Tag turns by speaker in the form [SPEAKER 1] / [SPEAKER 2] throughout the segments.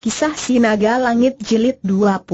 [SPEAKER 1] Kisah Sinaga Langit Jilid 23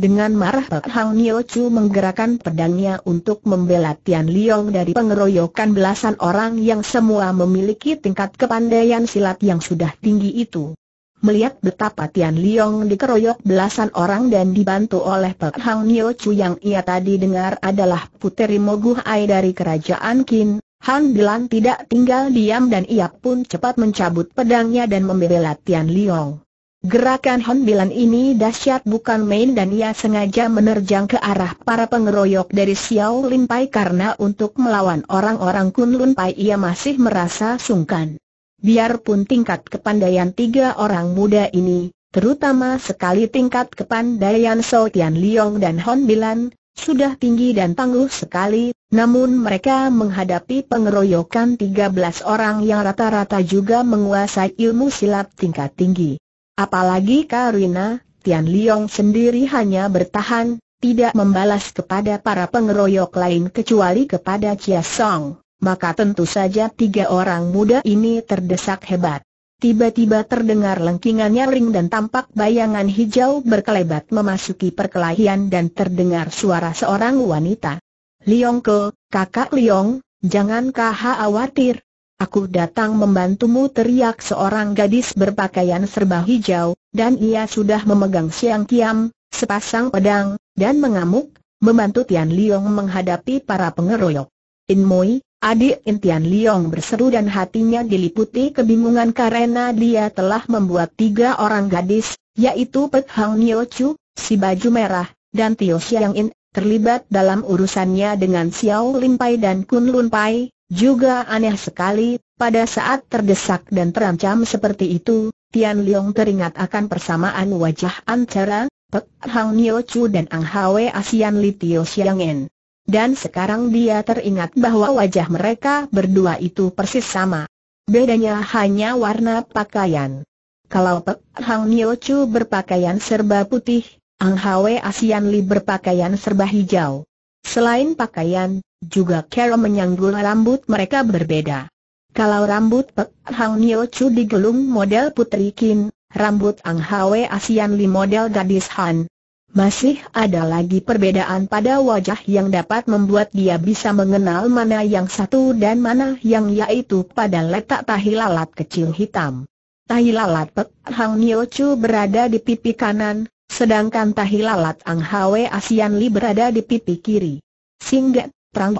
[SPEAKER 1] Dengan marah Pek Hang Nio Chu menggerakkan pedangnya untuk membela Tian Liong dari pengeroyokan belasan orang yang semua memiliki tingkat kepandaian silat yang sudah tinggi itu. Melihat betapa Tian Liong dikeroyok belasan orang dan dibantu oleh Pek Hang Nio Chu yang ia tadi dengar adalah puteri Moguh dari kerajaan Qin, Han Dilan tidak tinggal diam dan ia pun cepat mencabut pedangnya dan membela Tian Liong. Gerakan Han Dilan ini dahsyat bukan main dan ia sengaja menerjang ke arah para pengeroyok dari Xiao Lin Pai karena untuk melawan orang-orang Kun Lun Pai ia masih merasa sungkan. Biarpun tingkat kepandaian tiga orang muda ini, terutama sekali tingkat kepandaian Tian Liong dan Han Bilan, sudah tinggi dan tangguh sekali, namun mereka menghadapi pengeroyokan 13 orang yang rata-rata juga menguasai ilmu silat tingkat tinggi. Apalagi Karina, Tian Liong sendiri hanya bertahan, tidak membalas kepada para pengeroyok lain kecuali kepada Chia Song, maka tentu saja tiga orang muda ini terdesak hebat. Tiba-tiba terdengar lengkingannya ring dan tampak bayangan hijau berkelebat memasuki perkelahian dan terdengar suara seorang wanita. Liong Ke, kakak Liong, jangan kah khawatir. Aku datang membantumu teriak seorang gadis berpakaian serba hijau, dan ia sudah memegang siang kiam, sepasang pedang, dan mengamuk, membantu Tian Liong menghadapi para pengeroyok. In Moi, Adik Intian Liong berseru dan hatinya diliputi kebingungan karena dia telah membuat tiga orang gadis, yaitu Pek Hang Nio Chu, si baju merah, dan Tio Xiang In, terlibat dalam urusannya dengan Xiao Lin Pai dan Kun Lun Pai, juga aneh sekali, pada saat terdesak dan terancam seperti itu, Tian Liong teringat akan persamaan wajah antara Pek Hang Nio Chu dan Ang Hwe Asian Li Tio Xiang En. Dan sekarang dia teringat bahwa wajah mereka berdua itu persis sama. Bedanya hanya warna pakaian. Kalau Pek Hang Nio Chu berpakaian serba putih, Ang Hwe Asian Li berpakaian serba hijau. Selain pakaian, juga cara menyanggul rambut mereka berbeda. Kalau rambut Pek Hang Nio Chu digelung model putri Kin, rambut Ang Hwe Asian Li model gadis Han, masih ada lagi perbedaan pada wajah yang dapat membuat dia bisa mengenal mana yang satu dan mana yang yaitu pada letak tahi lalat kecil hitam. Tahi lalat Pek Hang Nio Chu berada di pipi kanan, sedangkan tahi lalat Ang Hwe Asian Li berada di pipi kiri. Singgah, terang.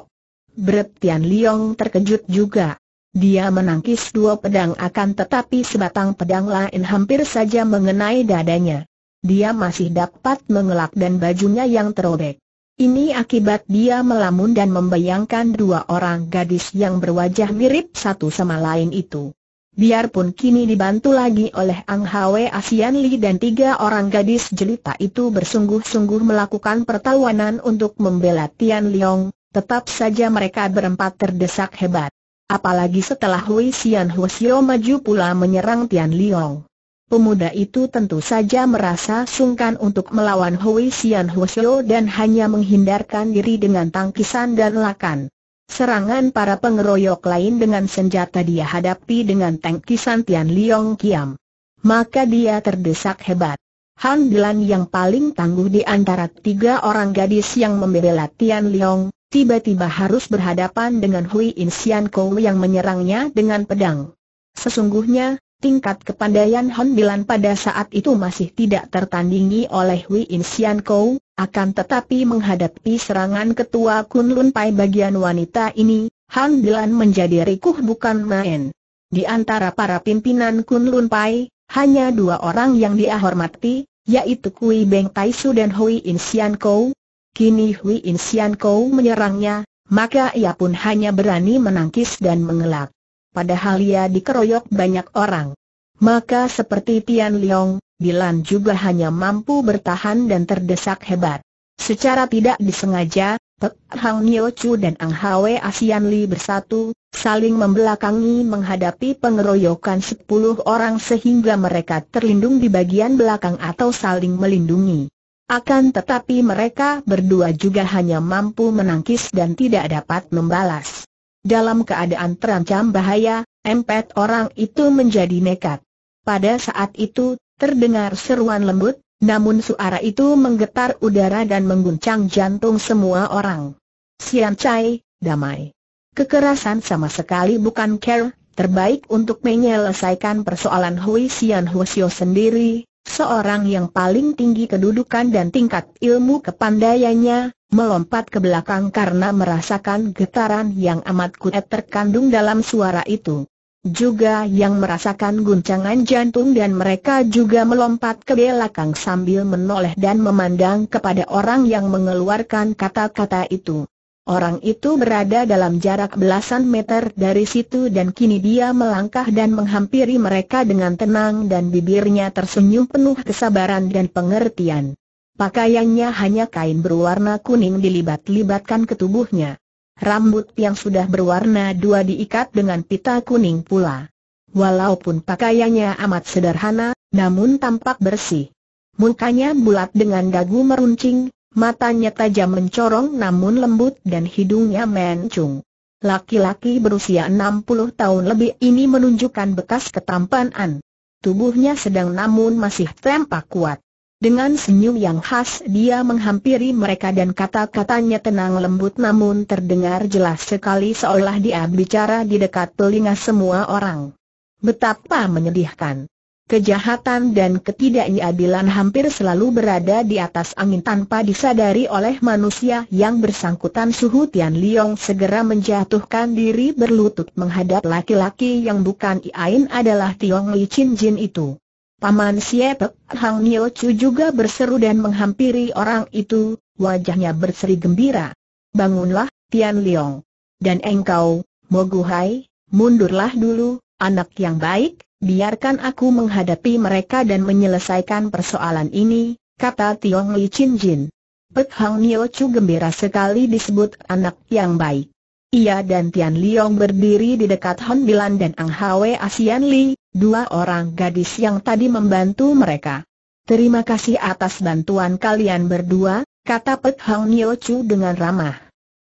[SPEAKER 1] Bret Tian Liong terkejut juga. Dia menangkis dua pedang akan tetapi sebatang pedang lain hampir saja mengenai dadanya dia masih dapat mengelak dan bajunya yang terobek. Ini akibat dia melamun dan membayangkan dua orang gadis yang berwajah mirip satu sama lain itu. Biarpun kini dibantu lagi oleh Ang Hwe Asian Li dan tiga orang gadis jelita itu bersungguh-sungguh melakukan pertawanan untuk membela Tian Leong, tetap saja mereka berempat terdesak hebat. Apalagi setelah Hui Xian Hwasyo maju pula menyerang Tian Leong. Pemuda itu tentu saja merasa sungkan untuk melawan Hui Xian Hwasyo dan hanya menghindarkan diri dengan tangkisan dan lakan. Serangan para pengeroyok lain dengan senjata dia hadapi dengan tangkisan Tian Liong Kiam. Maka dia terdesak hebat. Han Dilan yang paling tangguh di antara tiga orang gadis yang membela Tian Liong, tiba-tiba harus berhadapan dengan Hui In Xian Kou yang menyerangnya dengan pedang. Sesungguhnya, Tingkat kepandaian Hon Bilan pada saat itu masih tidak tertandingi oleh Wei In Kou, akan tetapi menghadapi serangan ketua Kunlun Pai bagian wanita ini, Han Bilan menjadi rikuh bukan main. Di antara para pimpinan Kunlun Pai, hanya dua orang yang dia hormati, yaitu Kui Beng Tai dan Hui In Kou. Kini Hui In Kou menyerangnya, maka ia pun hanya berani menangkis dan mengelak padahal ia dikeroyok banyak orang. Maka seperti Tian Liang, Bilan juga hanya mampu bertahan dan terdesak hebat. Secara tidak disengaja, Pek Hang Nio Chu dan Ang Hwe Asian Li bersatu, saling membelakangi menghadapi pengeroyokan sepuluh orang sehingga mereka terlindung di bagian belakang atau saling melindungi. Akan tetapi mereka berdua juga hanya mampu menangkis dan tidak dapat membalas dalam keadaan terancam bahaya, empat orang itu menjadi nekat. Pada saat itu, terdengar seruan lembut, namun suara itu menggetar udara dan mengguncang jantung semua orang. Sian Chai, damai. Kekerasan sama sekali bukan care, terbaik untuk menyelesaikan persoalan Hui Sian Husio sendiri, seorang yang paling tinggi kedudukan dan tingkat ilmu kepandaiannya, melompat ke belakang karena merasakan getaran yang amat kuat terkandung dalam suara itu. Juga yang merasakan guncangan jantung dan mereka juga melompat ke belakang sambil menoleh dan memandang kepada orang yang mengeluarkan kata-kata itu. Orang itu berada dalam jarak belasan meter dari situ dan kini dia melangkah dan menghampiri mereka dengan tenang dan bibirnya tersenyum penuh kesabaran dan pengertian. Pakaiannya hanya kain berwarna kuning dilibat-libatkan ke tubuhnya. Rambut yang sudah berwarna dua diikat dengan pita kuning pula. Walaupun pakaiannya amat sederhana, namun tampak bersih. Mukanya bulat dengan dagu meruncing, matanya tajam mencorong namun lembut dan hidungnya mencung. Laki-laki berusia 60 tahun lebih ini menunjukkan bekas ketampanan. Tubuhnya sedang namun masih tampak kuat. Dengan senyum yang khas dia menghampiri mereka dan kata-katanya tenang lembut namun terdengar jelas sekali seolah dia bicara di dekat telinga semua orang. Betapa menyedihkan. Kejahatan dan ketidakadilan hampir selalu berada di atas angin tanpa disadari oleh manusia yang bersangkutan Suhu Tian Liong segera menjatuhkan diri berlutut menghadap laki-laki yang bukan Iain adalah Tiong Li Chin Jin itu. Paman Siap, Hang Nio Chu juga berseru dan menghampiri orang itu, wajahnya berseri gembira. Bangunlah, Tian Liong. Dan engkau, Moguhai, mundurlah dulu, anak yang baik, biarkan aku menghadapi mereka dan menyelesaikan persoalan ini, kata Tiong Li Chin Jin. Pek Hang Nio Chu gembira sekali disebut anak yang baik. Ia dan Tian Liong berdiri di dekat Han Bilan dan Ang Hwe Asian Li, dua orang gadis yang tadi membantu mereka. Terima kasih atas bantuan kalian berdua, kata Pek Hau Nio Chu dengan ramah.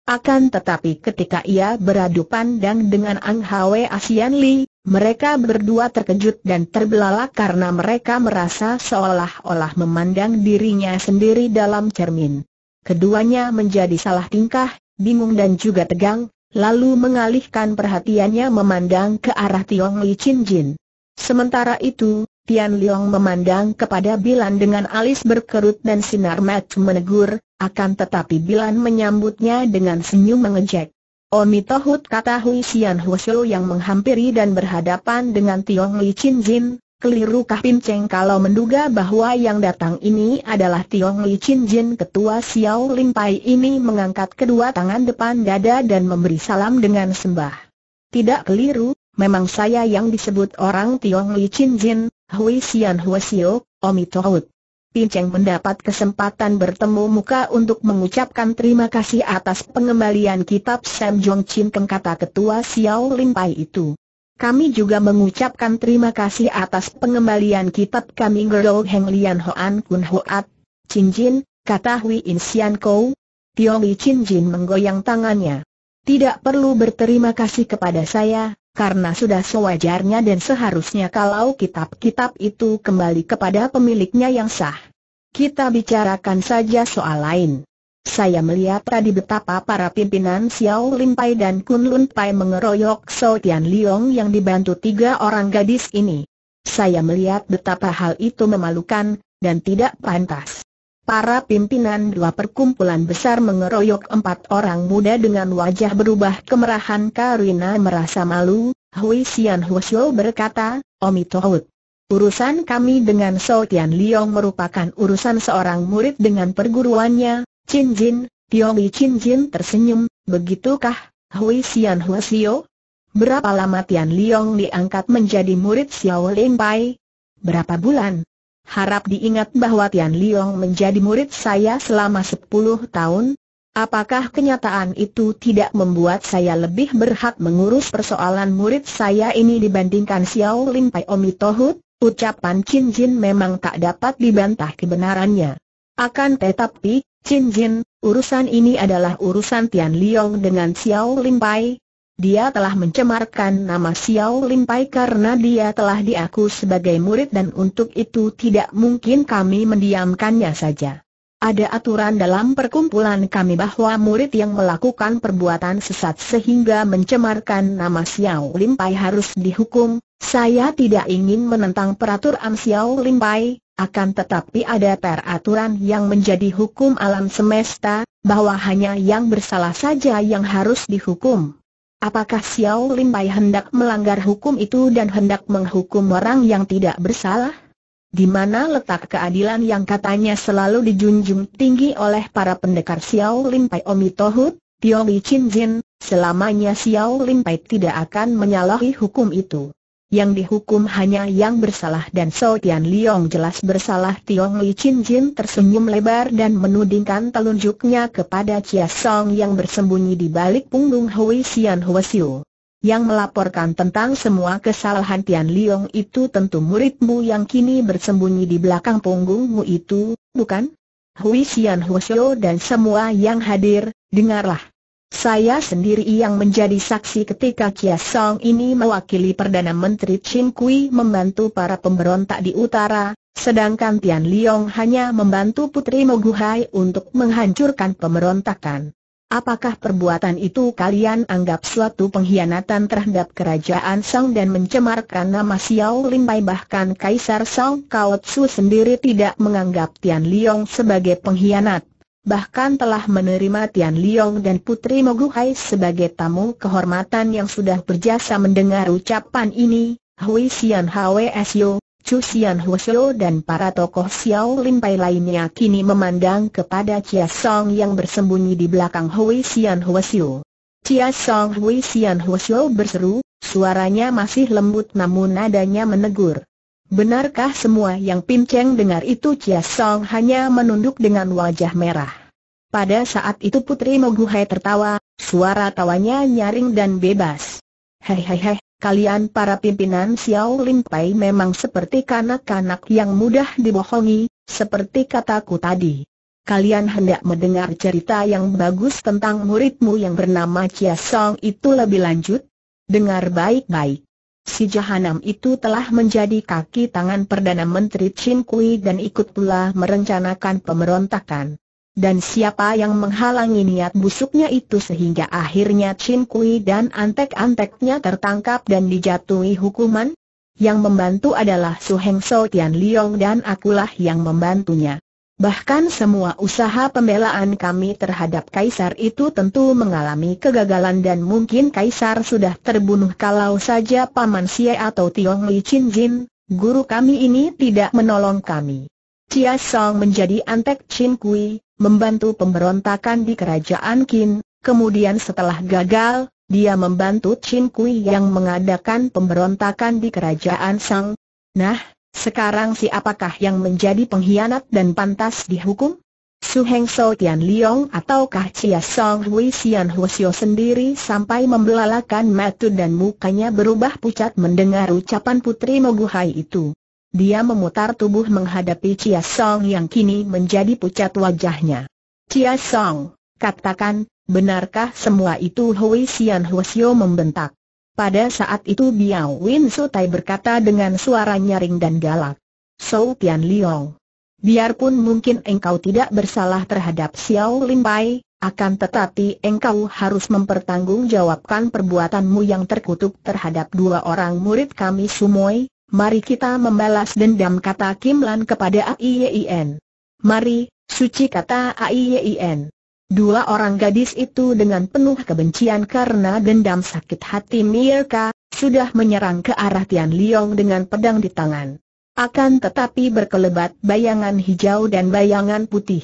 [SPEAKER 1] Akan tetapi ketika ia beradu pandang dengan Ang Hwe Asian Li, mereka berdua terkejut dan terbelalak karena mereka merasa seolah-olah memandang dirinya sendiri dalam cermin. Keduanya menjadi salah tingkah, bingung dan juga tegang, lalu mengalihkan perhatiannya memandang ke arah Tiong Li Chin Jin. Sementara itu, Tian Liang memandang kepada Bilan dengan alis berkerut dan sinar mata menegur, akan tetapi Bilan menyambutnya dengan senyum mengejek. Omi Tohut kata Hui Xian Shou yang menghampiri dan berhadapan dengan Tiong Li Chin Jin, keliru Kah Pin Cheng kalau menduga bahwa yang datang ini adalah Tiong Li Chin Jin ketua Xiao Ling Pai ini mengangkat kedua tangan depan dada dan memberi salam dengan sembah. Tidak keliru, memang saya yang disebut orang Tiong Li Chin Jin, Hui Xian Hua Xiu, Omi Tohut. Cheng mendapat kesempatan bertemu muka untuk mengucapkan terima kasih atas pengembalian kitab Sam Jong Chin Keng kata ketua Xiao Lin Pai itu. Kami juga mengucapkan terima kasih atas pengembalian kitab kami Gerou Heng Lian Hoan Kun Hoat, Chin Jin, kata Hui In Xian Kou. Tiong Li Chin Jin menggoyang tangannya. Tidak perlu berterima kasih kepada saya, karena sudah sewajarnya dan seharusnya kalau kitab-kitab itu kembali kepada pemiliknya yang sah. Kita bicarakan saja soal lain. Saya melihat tadi betapa para pimpinan Xiao Pai dan Kun Lun Pai mengeroyok Sao Tian Liong yang dibantu tiga orang gadis ini. Saya melihat betapa hal itu memalukan, dan tidak pantas. Para pimpinan dua perkumpulan besar mengeroyok empat orang muda dengan wajah berubah kemerahan Karina merasa malu, Hui Xian Huo berkata, Omi Tohut. Urusan kami dengan Sol Tian Liong merupakan urusan seorang murid dengan perguruannya, Chin Jin, Tiong Li Jin tersenyum, begitukah, Hui Xian Berapa lama Tian Liong diangkat menjadi murid Xiao Ling Pai? Berapa bulan? Harap diingat bahwa Tian Liong menjadi murid saya selama 10 tahun. Apakah kenyataan itu tidak membuat saya lebih berhak mengurus persoalan murid saya ini dibandingkan Xiao Lin Pai Omi Tohut? Ucapan Qin Jin memang tak dapat dibantah kebenarannya. Akan tetapi, Qin Jin, urusan ini adalah urusan Tian Liong dengan Xiao Lin Pai, dia telah mencemarkan nama Xiao Pai karena dia telah diaku sebagai murid dan untuk itu tidak mungkin kami mendiamkannya saja. Ada aturan dalam perkumpulan kami bahwa murid yang melakukan perbuatan sesat sehingga mencemarkan nama Xiao Pai harus dihukum. Saya tidak ingin menentang peraturan Xiao Pai, akan tetapi ada peraturan yang menjadi hukum alam semesta, bahwa hanya yang bersalah saja yang harus dihukum. Apakah Xiao Lim Bai hendak melanggar hukum itu dan hendak menghukum orang yang tidak bersalah? Di mana letak keadilan yang katanya selalu dijunjung tinggi oleh para pendekar Xiao Lim Bai Omi Tohut, Tio Li Chin Jin, selamanya Xiao Lim Bai tidak akan menyalahi hukum itu. Yang dihukum hanya yang bersalah dan So Tian Liong jelas bersalah Tiong Li Chin Jin tersenyum lebar dan menudingkan telunjuknya kepada Chia Song yang bersembunyi di balik punggung Hui Xian Hua Xiu. Yang melaporkan tentang semua kesalahan Tian Liong itu tentu muridmu yang kini bersembunyi di belakang punggungmu itu, bukan? Hui Xian Hua Xiu dan semua yang hadir, dengarlah. Saya sendiri yang menjadi saksi ketika Kia Song ini mewakili Perdana Menteri Chin Kui membantu para pemberontak di utara, sedangkan Tian Liong hanya membantu Putri Moguhai untuk menghancurkan pemberontakan. Apakah perbuatan itu kalian anggap suatu pengkhianatan terhadap kerajaan Song dan mencemarkan nama Xiao Lin Bai bahkan Kaisar Song Kao Tzu sendiri tidak menganggap Tian Liong sebagai pengkhianat? bahkan telah menerima Tian Liong dan Putri Moguhai sebagai tamu kehormatan yang sudah berjasa mendengar ucapan ini, Hui Xian Hwesyo, Chu Xian Hwesyo dan para tokoh Xiao Pai lainnya kini memandang kepada Chia Song yang bersembunyi di belakang Hui Xian Hwesyo. Chia Song Hui Xian Hwesyo berseru, suaranya masih lembut namun nadanya menegur. Benarkah semua yang Pinceng dengar itu Chia Song hanya menunduk dengan wajah merah? Pada saat itu Putri Moguhai tertawa, suara tawanya nyaring dan bebas. Hei hei hei, kalian para pimpinan Xiao Lin Pai memang seperti kanak-kanak yang mudah dibohongi, seperti kataku tadi. Kalian hendak mendengar cerita yang bagus tentang muridmu yang bernama Chia Song itu lebih lanjut? Dengar baik-baik. Si Jahanam itu telah menjadi kaki tangan Perdana Menteri Chin Kui dan ikut pula merencanakan pemberontakan. Dan siapa yang menghalangi niat busuknya itu sehingga akhirnya Chin Kui dan antek-anteknya tertangkap dan dijatuhi hukuman? Yang membantu adalah Su Heng So Tian Liong dan akulah yang membantunya. Bahkan semua usaha pembelaan kami terhadap Kaisar itu tentu mengalami kegagalan dan mungkin Kaisar sudah terbunuh kalau saja Paman Xie atau Tiong Li Chin Jin, guru kami ini tidak menolong kami. Chia Song menjadi antek Chin Kui, membantu pemberontakan di kerajaan Qin, kemudian setelah gagal, dia membantu Chin Kui yang mengadakan pemberontakan di kerajaan Sang. Nah, sekarang siapakah yang menjadi pengkhianat dan pantas dihukum? Su Heng So Tian Liong ataukah Chia Song Hui Sian Xio sendiri sampai membelalakan mata dan mukanya berubah pucat mendengar ucapan Putri Moguhai itu. Dia memutar tubuh menghadapi Chia Song yang kini menjadi pucat wajahnya. Chia Song, katakan, benarkah semua itu Hui Sian Xio membentak? Pada saat itu Biao Win Sutai berkata dengan suara nyaring dan galak. Sou Tian Liong. Biarpun mungkin engkau tidak bersalah terhadap Xiao Lin Pai, akan tetapi engkau harus mempertanggungjawabkan perbuatanmu yang terkutuk terhadap dua orang murid kami Sumoi, mari kita membalas dendam kata Kim Lan kepada AIYIN. E mari, suci kata AIYIN. E Dua orang gadis itu dengan penuh kebencian karena dendam sakit hati Mirka, sudah menyerang ke arah Tian Liang dengan pedang di tangan. Akan tetapi berkelebat bayangan hijau dan bayangan putih.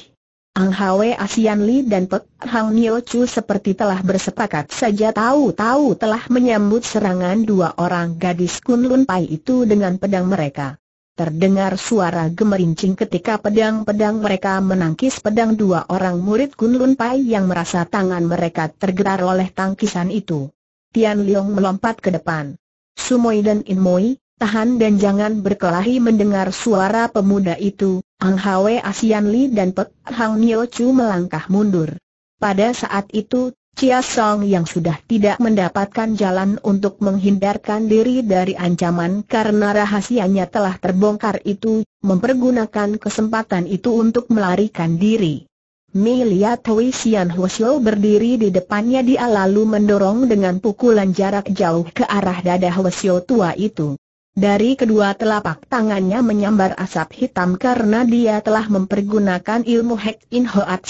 [SPEAKER 1] Ang Hwe Asian Li dan Pek Hang Nio Chu seperti telah bersepakat saja tahu-tahu telah menyambut serangan dua orang gadis Kun Lun Pai itu dengan pedang mereka. Terdengar suara gemerincing ketika pedang-pedang mereka menangkis pedang dua orang murid Kunlun Pai yang merasa tangan mereka tergetar oleh tangkisan itu. Tian Liang melompat ke depan. Sumoi dan Inmoi, tahan dan jangan berkelahi mendengar suara pemuda itu, Ang Hwe Asian Li dan Pek Hang Nio Chu melangkah mundur. Pada saat itu, Chia Song yang sudah tidak mendapatkan jalan untuk menghindarkan diri dari ancaman karena rahasianya telah terbongkar itu, mempergunakan kesempatan itu untuk melarikan diri. Mei lihat Hui Xian Huo berdiri di depannya dia lalu mendorong dengan pukulan jarak jauh ke arah dada Huo tua itu. Dari kedua telapak tangannya menyambar asap hitam karena dia telah mempergunakan ilmu Hek In Hoat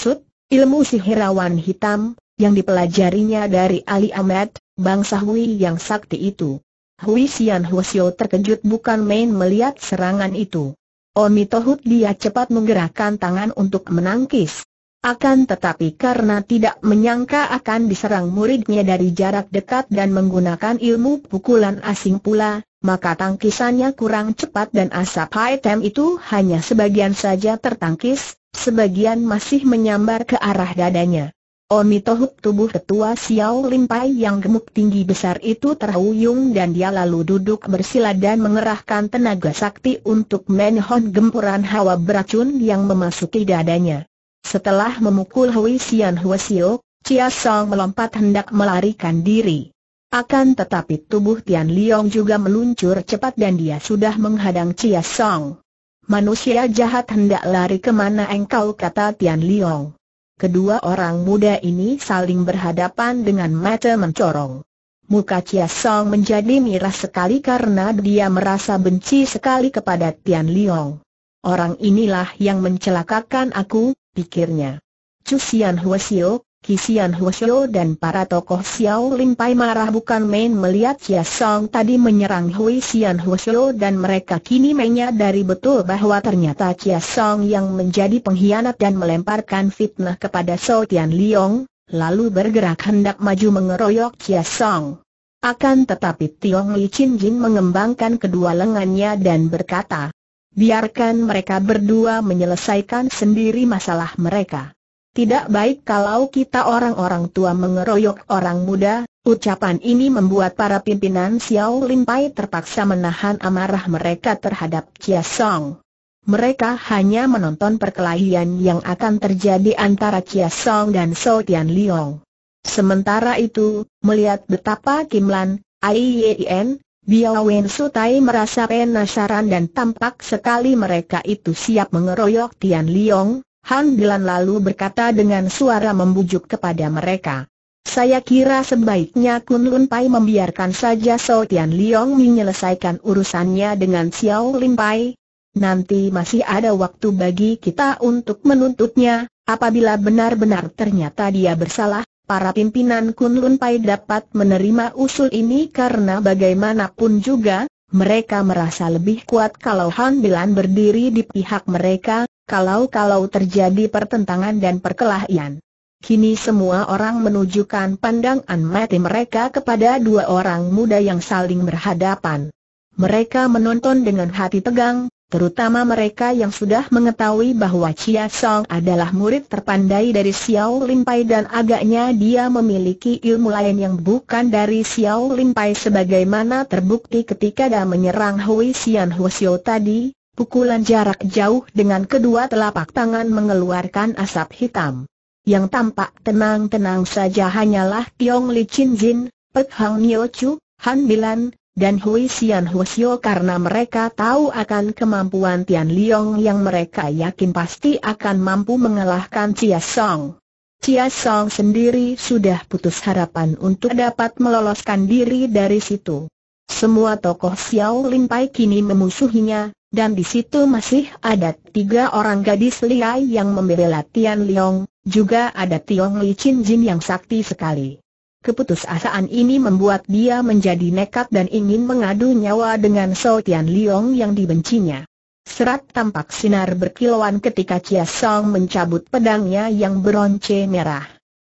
[SPEAKER 1] ilmu sihirawan hitam, yang dipelajarinya dari Ali Ahmed, bangsa Hui yang sakti itu. Hui Xian Xiao terkejut bukan main melihat serangan itu. Omi oh, Tohut dia cepat menggerakkan tangan untuk menangkis. Akan tetapi karena tidak menyangka akan diserang muridnya dari jarak dekat dan menggunakan ilmu pukulan asing pula, maka tangkisannya kurang cepat dan asap item itu hanya sebagian saja tertangkis, sebagian masih menyambar ke arah dadanya. Oni Tohut tubuh ketua Xiao Limpai yang gemuk tinggi besar itu terhuyung dan dia lalu duduk bersila dan mengerahkan tenaga sakti untuk menhon gempuran hawa beracun yang memasuki dadanya. Setelah memukul Hui Xian Hua Chia Song melompat hendak melarikan diri. Akan tetapi tubuh Tian Liong juga meluncur cepat dan dia sudah menghadang Chia Song. Manusia jahat hendak lari kemana engkau kata Tian Liong. Kedua orang muda ini saling berhadapan dengan mata mencorong. Muka Chia Song menjadi miras sekali karena dia merasa benci sekali kepada Tian Liong. Orang inilah yang mencelakakan aku, pikirnya. Cusian Xiu, Kisian Huosyo dan para tokoh Xiao Lim Pai marah bukan main melihat Chia Song tadi menyerang Hui Xian Huosyo dan mereka kini menyadari betul bahwa ternyata Chia Song yang menjadi pengkhianat dan melemparkan fitnah kepada So Tian Liong, lalu bergerak hendak maju mengeroyok Chia Song. Akan tetapi Tiong Li Chin Jin mengembangkan kedua lengannya dan berkata, biarkan mereka berdua menyelesaikan sendiri masalah mereka. Tidak baik kalau kita orang-orang tua mengeroyok orang muda, ucapan ini membuat para pimpinan Xiao Lin terpaksa menahan amarah mereka terhadap Chia Song. Mereka hanya menonton perkelahian yang akan terjadi antara Chia Song dan So Tian Liong. Sementara itu, melihat betapa Kim Lan, Ai Yen, Biao Wen Sutai merasa penasaran dan tampak sekali mereka itu siap mengeroyok Tian Liong, Han Gilan lalu berkata dengan suara membujuk kepada mereka. Saya kira sebaiknya Kun Lun Pai membiarkan saja Sao Tian Liong menyelesaikan urusannya dengan Xiao Lin Pai. Nanti masih ada waktu bagi kita untuk menuntutnya, apabila benar-benar ternyata dia bersalah, para pimpinan Kun Lun Pai dapat menerima usul ini karena bagaimanapun juga, mereka merasa lebih kuat kalau Han Bilan berdiri di pihak mereka, kalau-kalau terjadi pertentangan dan perkelahian. Kini semua orang menunjukkan pandangan mati mereka kepada dua orang muda yang saling berhadapan. Mereka menonton dengan hati tegang, terutama mereka yang sudah mengetahui bahwa Chia Song adalah murid terpandai dari Xiao Limpai dan agaknya dia memiliki ilmu lain yang bukan dari Xiao Limpai sebagaimana terbukti ketika dia menyerang Hui Xian Huo Xiao tadi, Pukulan jarak jauh dengan kedua telapak tangan mengeluarkan asap hitam. Yang tampak tenang-tenang saja hanyalah Tiong Li Chin Jin, Pek Hang Nyo Chu, Han Bilan, dan Hui Xian Xiao karena mereka tahu akan kemampuan Tian Liong yang mereka yakin pasti akan mampu mengalahkan Chia Song. Chia Song sendiri sudah putus harapan untuk dapat meloloskan diri dari situ. Semua tokoh Xiao Lin Pai kini memusuhinya, dan di situ masih ada tiga orang gadis liai yang membela Tian Liong, juga ada Tiong Li Chin Jin yang sakti sekali. Keputusasaan ini membuat dia menjadi nekat dan ingin mengadu nyawa dengan So Tian Liong yang dibencinya. Serat tampak sinar berkilauan ketika Chia Song mencabut pedangnya yang beronce merah.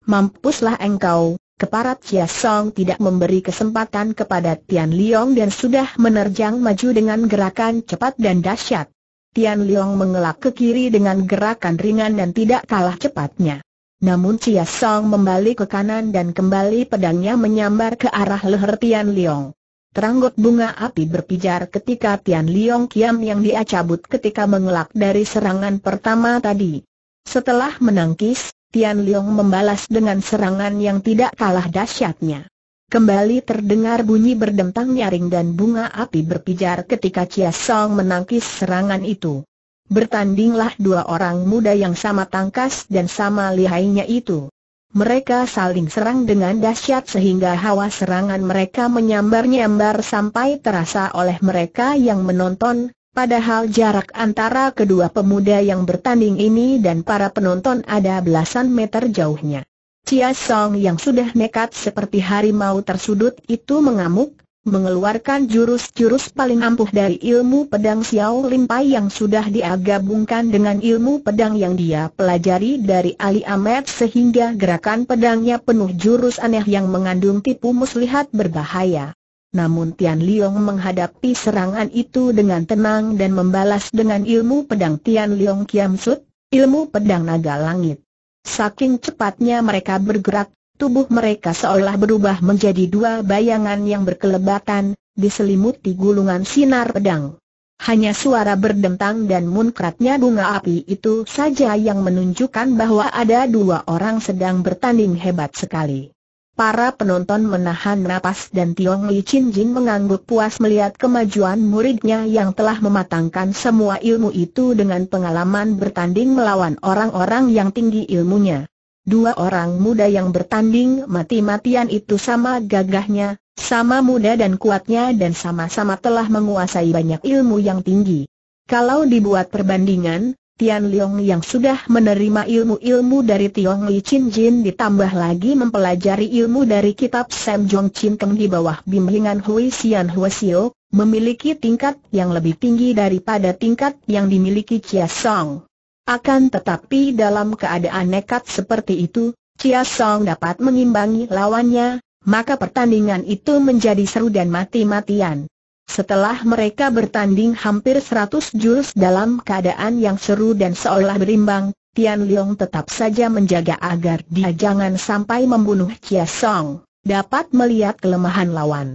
[SPEAKER 1] Mampuslah engkau, Keparat Chia Song tidak memberi kesempatan kepada Tian Liang dan sudah menerjang maju dengan gerakan cepat dan dahsyat. Tian Liang mengelak ke kiri dengan gerakan ringan dan tidak kalah cepatnya. Namun Chia Song membalik ke kanan dan kembali pedangnya menyambar ke arah leher Tian Liang. Teranggut bunga api berpijar ketika Tian Liang Kiam yang dia cabut ketika mengelak dari serangan pertama tadi. Setelah menangkis, Tian Liang membalas dengan serangan yang tidak kalah dahsyatnya. Kembali terdengar bunyi berdentang nyaring dan bunga api berpijar ketika Chia Song menangkis serangan itu. Bertandinglah dua orang muda yang sama tangkas dan sama lihainya itu. Mereka saling serang dengan dahsyat sehingga hawa serangan mereka menyambar-nyambar sampai terasa oleh mereka yang menonton, Padahal jarak antara kedua pemuda yang bertanding ini dan para penonton ada belasan meter jauhnya. Cia Song yang sudah nekat seperti harimau tersudut itu mengamuk, mengeluarkan jurus-jurus paling ampuh dari ilmu pedang Xiao Lim yang sudah diagabungkan dengan ilmu pedang yang dia pelajari dari Ali Ahmed sehingga gerakan pedangnya penuh jurus aneh yang mengandung tipu muslihat berbahaya. Namun Tian Liong menghadapi serangan itu dengan tenang dan membalas dengan ilmu pedang Tian Liong Kiam Sut, ilmu pedang naga langit. Saking cepatnya mereka bergerak, tubuh mereka seolah berubah menjadi dua bayangan yang berkelebatan, diselimuti gulungan sinar pedang. Hanya suara berdentang dan munkratnya bunga api itu saja yang menunjukkan bahwa ada dua orang sedang bertanding hebat sekali. Para penonton menahan napas dan Tiong Li Chin Jin mengangguk puas melihat kemajuan muridnya yang telah mematangkan semua ilmu itu dengan pengalaman bertanding melawan orang-orang yang tinggi ilmunya. Dua orang muda yang bertanding mati-matian itu sama gagahnya, sama muda dan kuatnya dan sama-sama telah menguasai banyak ilmu yang tinggi. Kalau dibuat perbandingan, Tian Leong yang sudah menerima ilmu-ilmu dari Tiong Li Chin Jin ditambah lagi mempelajari ilmu dari kitab Sam Jong Chin Keng di bawah bimbingan Hui Xian Hua Xiao, memiliki tingkat yang lebih tinggi daripada tingkat yang dimiliki Chia Song. Akan tetapi dalam keadaan nekat seperti itu, Chia Song dapat mengimbangi lawannya, maka pertandingan itu menjadi seru dan mati-matian. Setelah mereka bertanding hampir 100 jurus dalam keadaan yang seru dan seolah berimbang, Tian Liang tetap saja menjaga agar dia jangan sampai membunuh Chia Song, dapat melihat kelemahan lawan.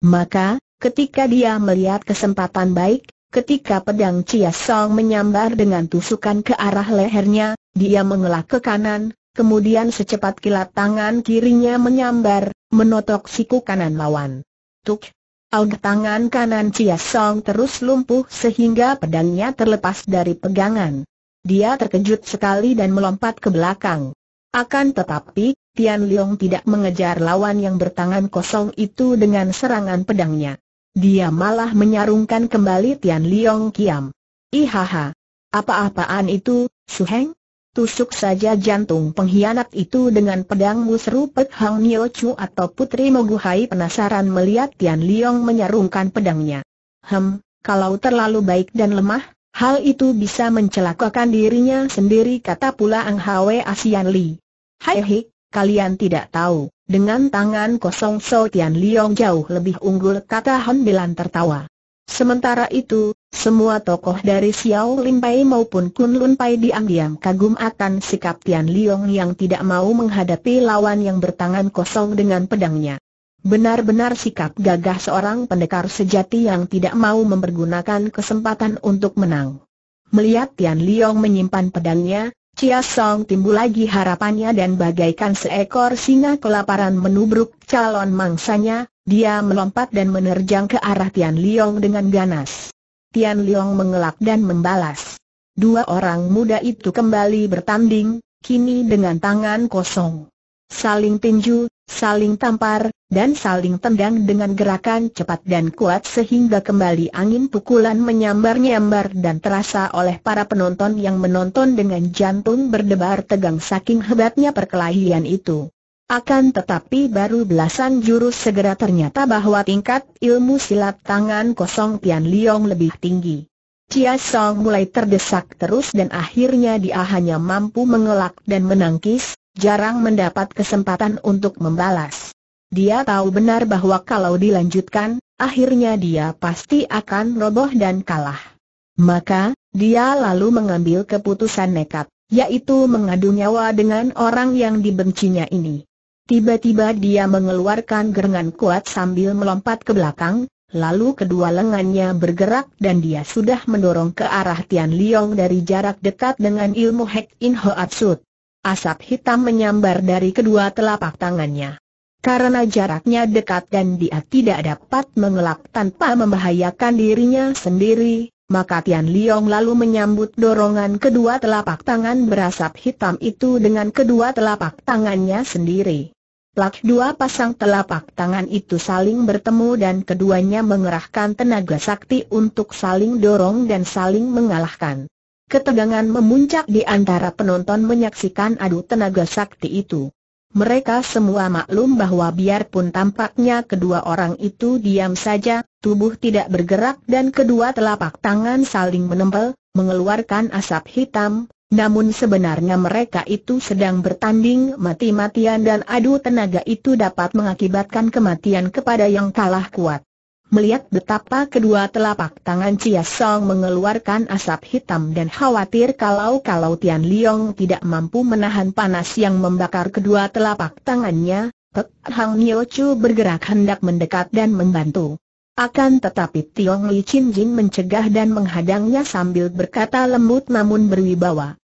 [SPEAKER 1] Maka, ketika dia melihat kesempatan baik, ketika pedang Chia Song menyambar dengan tusukan ke arah lehernya, dia mengelak ke kanan, kemudian secepat kilat tangan kirinya menyambar, menotok siku kanan lawan. Tuk! Aung tangan kanan Chia Song terus lumpuh sehingga pedangnya terlepas dari pegangan. Dia terkejut sekali dan melompat ke belakang. Akan tetapi, Tian Leong tidak mengejar lawan yang bertangan kosong itu dengan serangan pedangnya. Dia malah menyarungkan kembali Tian Leong Kiam. Ihaha! Apa-apaan itu, Su Heng? Tusuk saja jantung pengkhianat itu dengan pedangmu seru Pek Hang Nio Chu atau Putri Moguhai penasaran melihat Tian Liong menyarungkan pedangnya. Hem, kalau terlalu baik dan lemah, hal itu bisa mencelakakan dirinya sendiri kata pula Ang Hwe Asian Li. Hai hei, kalian tidak tahu, dengan tangan kosong So Tian Liong jauh lebih unggul kata Han Bilan tertawa. Sementara itu, semua tokoh dari Xiao Limpai maupun Kun Lunpai diam-diam kagum akan sikap Tian Liong yang tidak mau menghadapi lawan yang bertangan kosong dengan pedangnya. Benar-benar sikap gagah seorang pendekar sejati yang tidak mau mempergunakan kesempatan untuk menang. Melihat Tian Liong menyimpan pedangnya, Chia Song timbul lagi harapannya dan bagaikan seekor singa kelaparan menubruk calon mangsanya, dia melompat dan menerjang ke arah Tian Liong dengan ganas. Tian Liang mengelak dan membalas. Dua orang muda itu kembali bertanding, kini dengan tangan kosong. Saling tinju, saling tampar, dan saling tendang dengan gerakan cepat dan kuat sehingga kembali angin pukulan menyambar-nyambar dan terasa oleh para penonton yang menonton dengan jantung berdebar tegang saking hebatnya perkelahian itu. Akan tetapi baru belasan jurus segera ternyata bahwa tingkat ilmu silat tangan kosong Tian Liong lebih tinggi. Chia Song mulai terdesak terus dan akhirnya dia hanya mampu mengelak dan menangkis, jarang mendapat kesempatan untuk membalas. Dia tahu benar bahwa kalau dilanjutkan, akhirnya dia pasti akan roboh dan kalah. Maka, dia lalu mengambil keputusan nekat, yaitu mengadu nyawa dengan orang yang dibencinya ini. Tiba-tiba dia mengeluarkan gerengan kuat sambil melompat ke belakang, lalu kedua lengannya bergerak dan dia sudah mendorong ke arah Tian Liong dari jarak dekat dengan ilmu Hek In Ho Hoatsut. Asap hitam menyambar dari kedua telapak tangannya. Karena jaraknya dekat dan dia tidak dapat mengelak tanpa membahayakan dirinya sendiri, maka Tian Liong lalu menyambut dorongan kedua telapak tangan berasap hitam itu dengan kedua telapak tangannya sendiri. Plak dua pasang telapak tangan itu saling bertemu dan keduanya mengerahkan tenaga sakti untuk saling dorong dan saling mengalahkan. Ketegangan memuncak di antara penonton menyaksikan adu tenaga sakti itu. Mereka semua maklum bahwa biarpun tampaknya kedua orang itu diam saja, tubuh tidak bergerak dan kedua telapak tangan saling menempel, mengeluarkan asap hitam, namun sebenarnya mereka itu sedang bertanding mati-matian dan adu tenaga itu dapat mengakibatkan kematian kepada yang kalah kuat. Melihat betapa kedua telapak tangan Chia Song mengeluarkan asap hitam dan khawatir kalau-kalau Tian Liong tidak mampu menahan panas yang membakar kedua telapak tangannya, Pek Hang Nio Chu bergerak hendak mendekat dan membantu. Akan tetapi Tiong Li Chin Jin mencegah dan menghadangnya sambil berkata lembut namun berwibawa.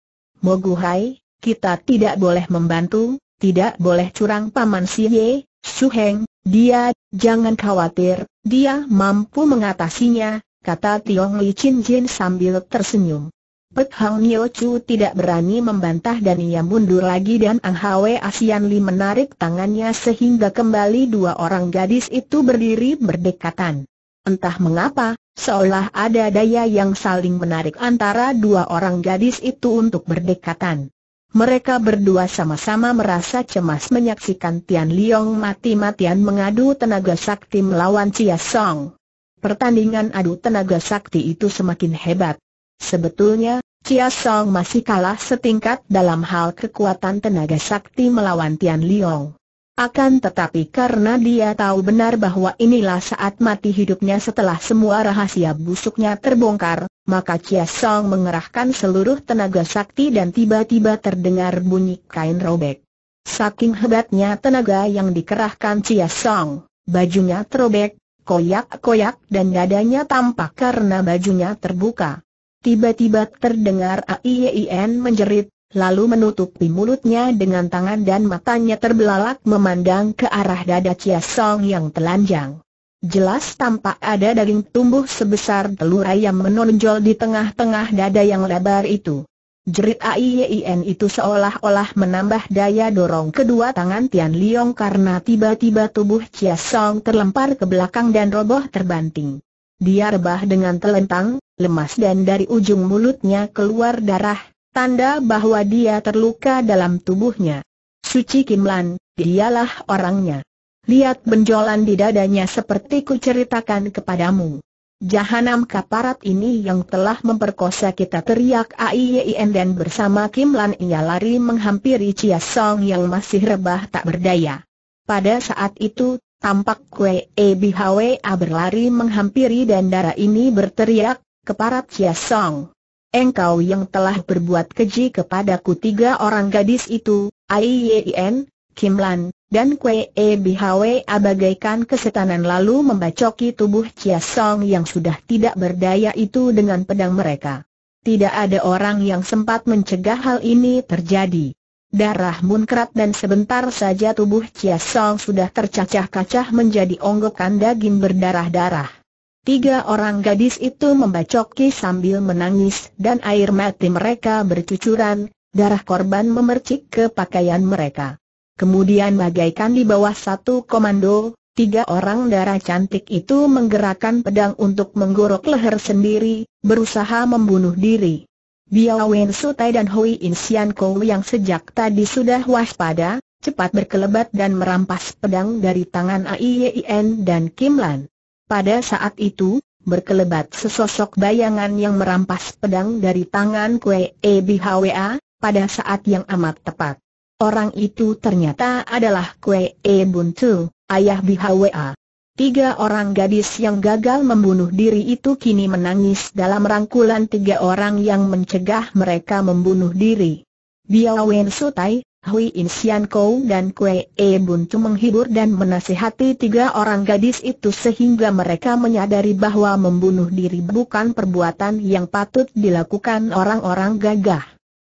[SPEAKER 1] Hai, kita tidak boleh membantu, tidak boleh curang paman si Ye, Su Heng, dia, jangan khawatir, dia mampu mengatasinya, kata Tiong Li Chin Jin sambil tersenyum. Pek Hau Nio Chu tidak berani membantah dan ia mundur lagi dan Ang Hwe Asian Li menarik tangannya sehingga kembali dua orang gadis itu berdiri berdekatan. Entah mengapa, seolah ada daya yang saling menarik antara dua orang gadis itu untuk berdekatan. Mereka berdua sama-sama merasa cemas menyaksikan Tian Liong mati-matian mengadu tenaga sakti melawan Chia Song. Pertandingan adu tenaga sakti itu semakin hebat. Sebetulnya, Chia Song masih kalah setingkat dalam hal kekuatan tenaga sakti melawan Tian Liong. Akan tetapi karena dia tahu benar bahwa inilah saat mati hidupnya setelah semua rahasia busuknya terbongkar, maka Chia Song mengerahkan seluruh tenaga sakti dan tiba-tiba terdengar bunyi kain robek. Saking hebatnya tenaga yang dikerahkan Chia Song, bajunya terobek, koyak-koyak dan dadanya tampak karena bajunya terbuka. Tiba-tiba terdengar AIEN menjerit, lalu menutupi mulutnya dengan tangan dan matanya terbelalak memandang ke arah dada Chia Song yang telanjang. Jelas tampak ada daging tumbuh sebesar telur ayam menonjol di tengah-tengah dada yang lebar itu. Jerit AIYIN e itu seolah-olah menambah daya dorong kedua tangan Tian Liong karena tiba-tiba tubuh Chia Song terlempar ke belakang dan roboh terbanting. Dia rebah dengan telentang, lemas dan dari ujung mulutnya keluar darah, tanda bahwa dia terluka dalam tubuhnya. Suci Kimlan, dialah orangnya. Lihat benjolan di dadanya seperti ku ceritakan kepadamu. Jahanam kaparat ini yang telah memperkosa kita teriak AIYIN dan bersama Kim ia lari menghampiri Chia Song yang masih rebah tak berdaya. Pada saat itu, tampak Kwe Ebi Hwa berlari menghampiri dan darah ini berteriak, keparat Chia Song. Engkau yang telah berbuat keji kepadaku tiga orang gadis itu, Ai Yien, Kim Lan, dan Kwe E Bihwe abagaikan kesetanan lalu membacoki tubuh Chia Song yang sudah tidak berdaya itu dengan pedang mereka. Tidak ada orang yang sempat mencegah hal ini terjadi. Darah munkrat dan sebentar saja tubuh Chia Song sudah tercacah-cacah menjadi onggokan daging berdarah-darah. Tiga orang gadis itu membacoki sambil menangis dan air mati mereka bercucuran, darah korban memercik ke pakaian mereka. Kemudian bagaikan di bawah satu komando, tiga orang darah cantik itu menggerakkan pedang untuk menggorok leher sendiri, berusaha membunuh diri. Biao Wen Sutai dan Hui Sian Kou yang sejak tadi sudah waspada, cepat berkelebat dan merampas pedang dari tangan Aiyen dan Kim Lan. Pada saat itu, berkelebat sesosok bayangan yang merampas pedang dari tangan Kue Bihwa, pada saat yang amat tepat. Orang itu ternyata adalah Kue Buntu, ayah Bihwa. Tiga orang gadis yang gagal membunuh diri itu kini menangis dalam rangkulan tiga orang yang mencegah mereka membunuh diri. Biawen Sutai, Hui Sian Kou dan Kue E Buntu menghibur dan menasihati tiga orang gadis itu sehingga mereka menyadari bahwa membunuh diri bukan perbuatan yang patut dilakukan orang-orang gagah.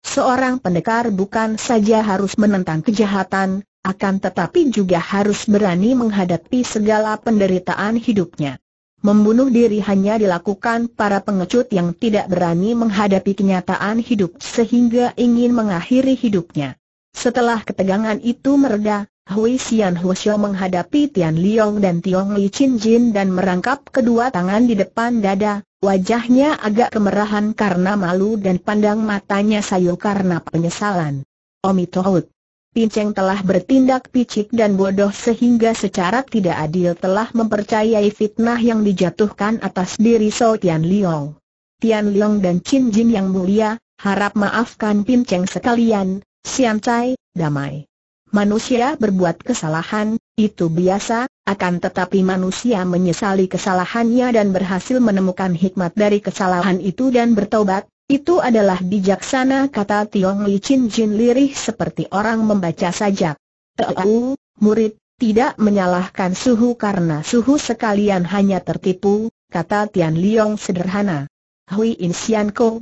[SPEAKER 1] Seorang pendekar bukan saja harus menentang kejahatan, akan tetapi juga harus berani menghadapi segala penderitaan hidupnya. Membunuh diri hanya dilakukan para pengecut yang tidak berani menghadapi kenyataan hidup sehingga ingin mengakhiri hidupnya. Setelah ketegangan itu mereda, Hui Xian Huo menghadapi Tian Liang dan Tiong Li Chin Jin dan merangkap kedua tangan di depan dada, wajahnya agak kemerahan karena malu dan pandang matanya sayu karena penyesalan. Omi Tohut. Pinceng telah bertindak picik dan bodoh sehingga secara tidak adil telah mempercayai fitnah yang dijatuhkan atas diri So Tian Liang. Tian Liang dan Chin Jin yang mulia, harap maafkan Pinceng sekalian, siantai, damai. Manusia berbuat kesalahan, itu biasa, akan tetapi manusia menyesali kesalahannya dan berhasil menemukan hikmat dari kesalahan itu dan bertobat, itu adalah bijaksana kata Tiong Li Chin Jin lirih seperti orang membaca sajak. Teu, murid, tidak menyalahkan suhu karena suhu sekalian hanya tertipu, kata Tian Liong sederhana. Hui In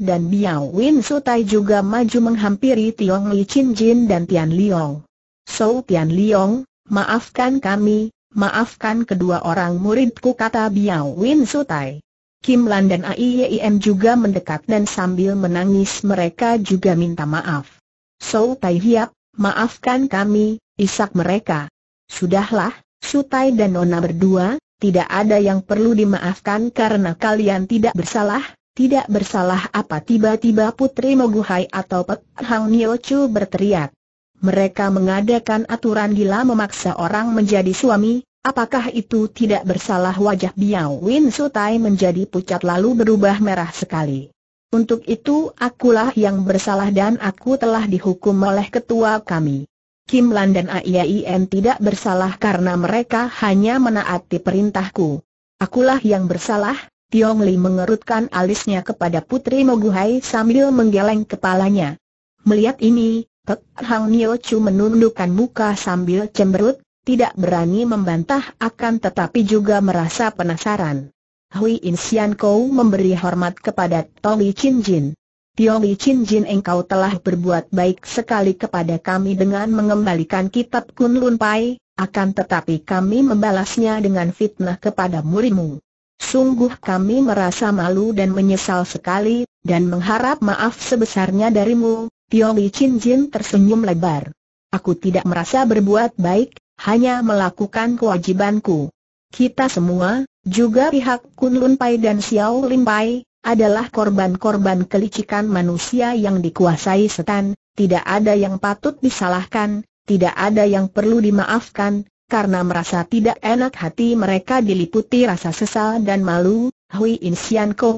[SPEAKER 1] dan Biao Win Sutai juga maju menghampiri Tiong Li Chin Jin dan Tian Liong. So Tian Liong, maafkan kami, maafkan kedua orang muridku kata Biao Win Sutai. Kim Lan dan AIYIM juga mendekat dan sambil menangis mereka juga minta maaf. So Tai Hiap, maafkan kami, isak mereka. Sudahlah, Sutai dan Nona berdua, tidak ada yang perlu dimaafkan karena kalian tidak bersalah, tidak bersalah apa tiba-tiba Putri Moguhai atau Pek Hang Nio Chu berteriak. Mereka mengadakan aturan gila memaksa orang menjadi suami, apakah itu tidak bersalah wajah Biao Win Sutai menjadi pucat lalu berubah merah sekali. Untuk itu akulah yang bersalah dan aku telah dihukum oleh ketua kami. Kim Lan dan AIAIN tidak bersalah karena mereka hanya menaati perintahku. Akulah yang bersalah, Tiong Li mengerutkan alisnya kepada Putri Moguhai sambil menggeleng kepalanya. Melihat ini, Pek Hang Nio Chu menundukkan muka sambil cemberut, tidak berani membantah akan tetapi juga merasa penasaran. Hui In Sian Kou memberi hormat kepada Tong Li Chin Jin. Tiong Li Chin Jin engkau telah berbuat baik sekali kepada kami dengan mengembalikan kitab Kun Lun Pai, akan tetapi kami membalasnya dengan fitnah kepada murimu. Sungguh kami merasa malu dan menyesal sekali, dan mengharap maaf sebesarnya darimu, Tiong Li Chin Jin tersenyum lebar. Aku tidak merasa berbuat baik, hanya melakukan kewajibanku. Kita semua, juga pihak Kun Lun Pai dan Xiao Lim Pai, adalah korban-korban kelicikan manusia yang dikuasai setan, tidak ada yang patut disalahkan, tidak ada yang perlu dimaafkan, karena merasa tidak enak hati mereka diliputi rasa sesal dan malu, Hui In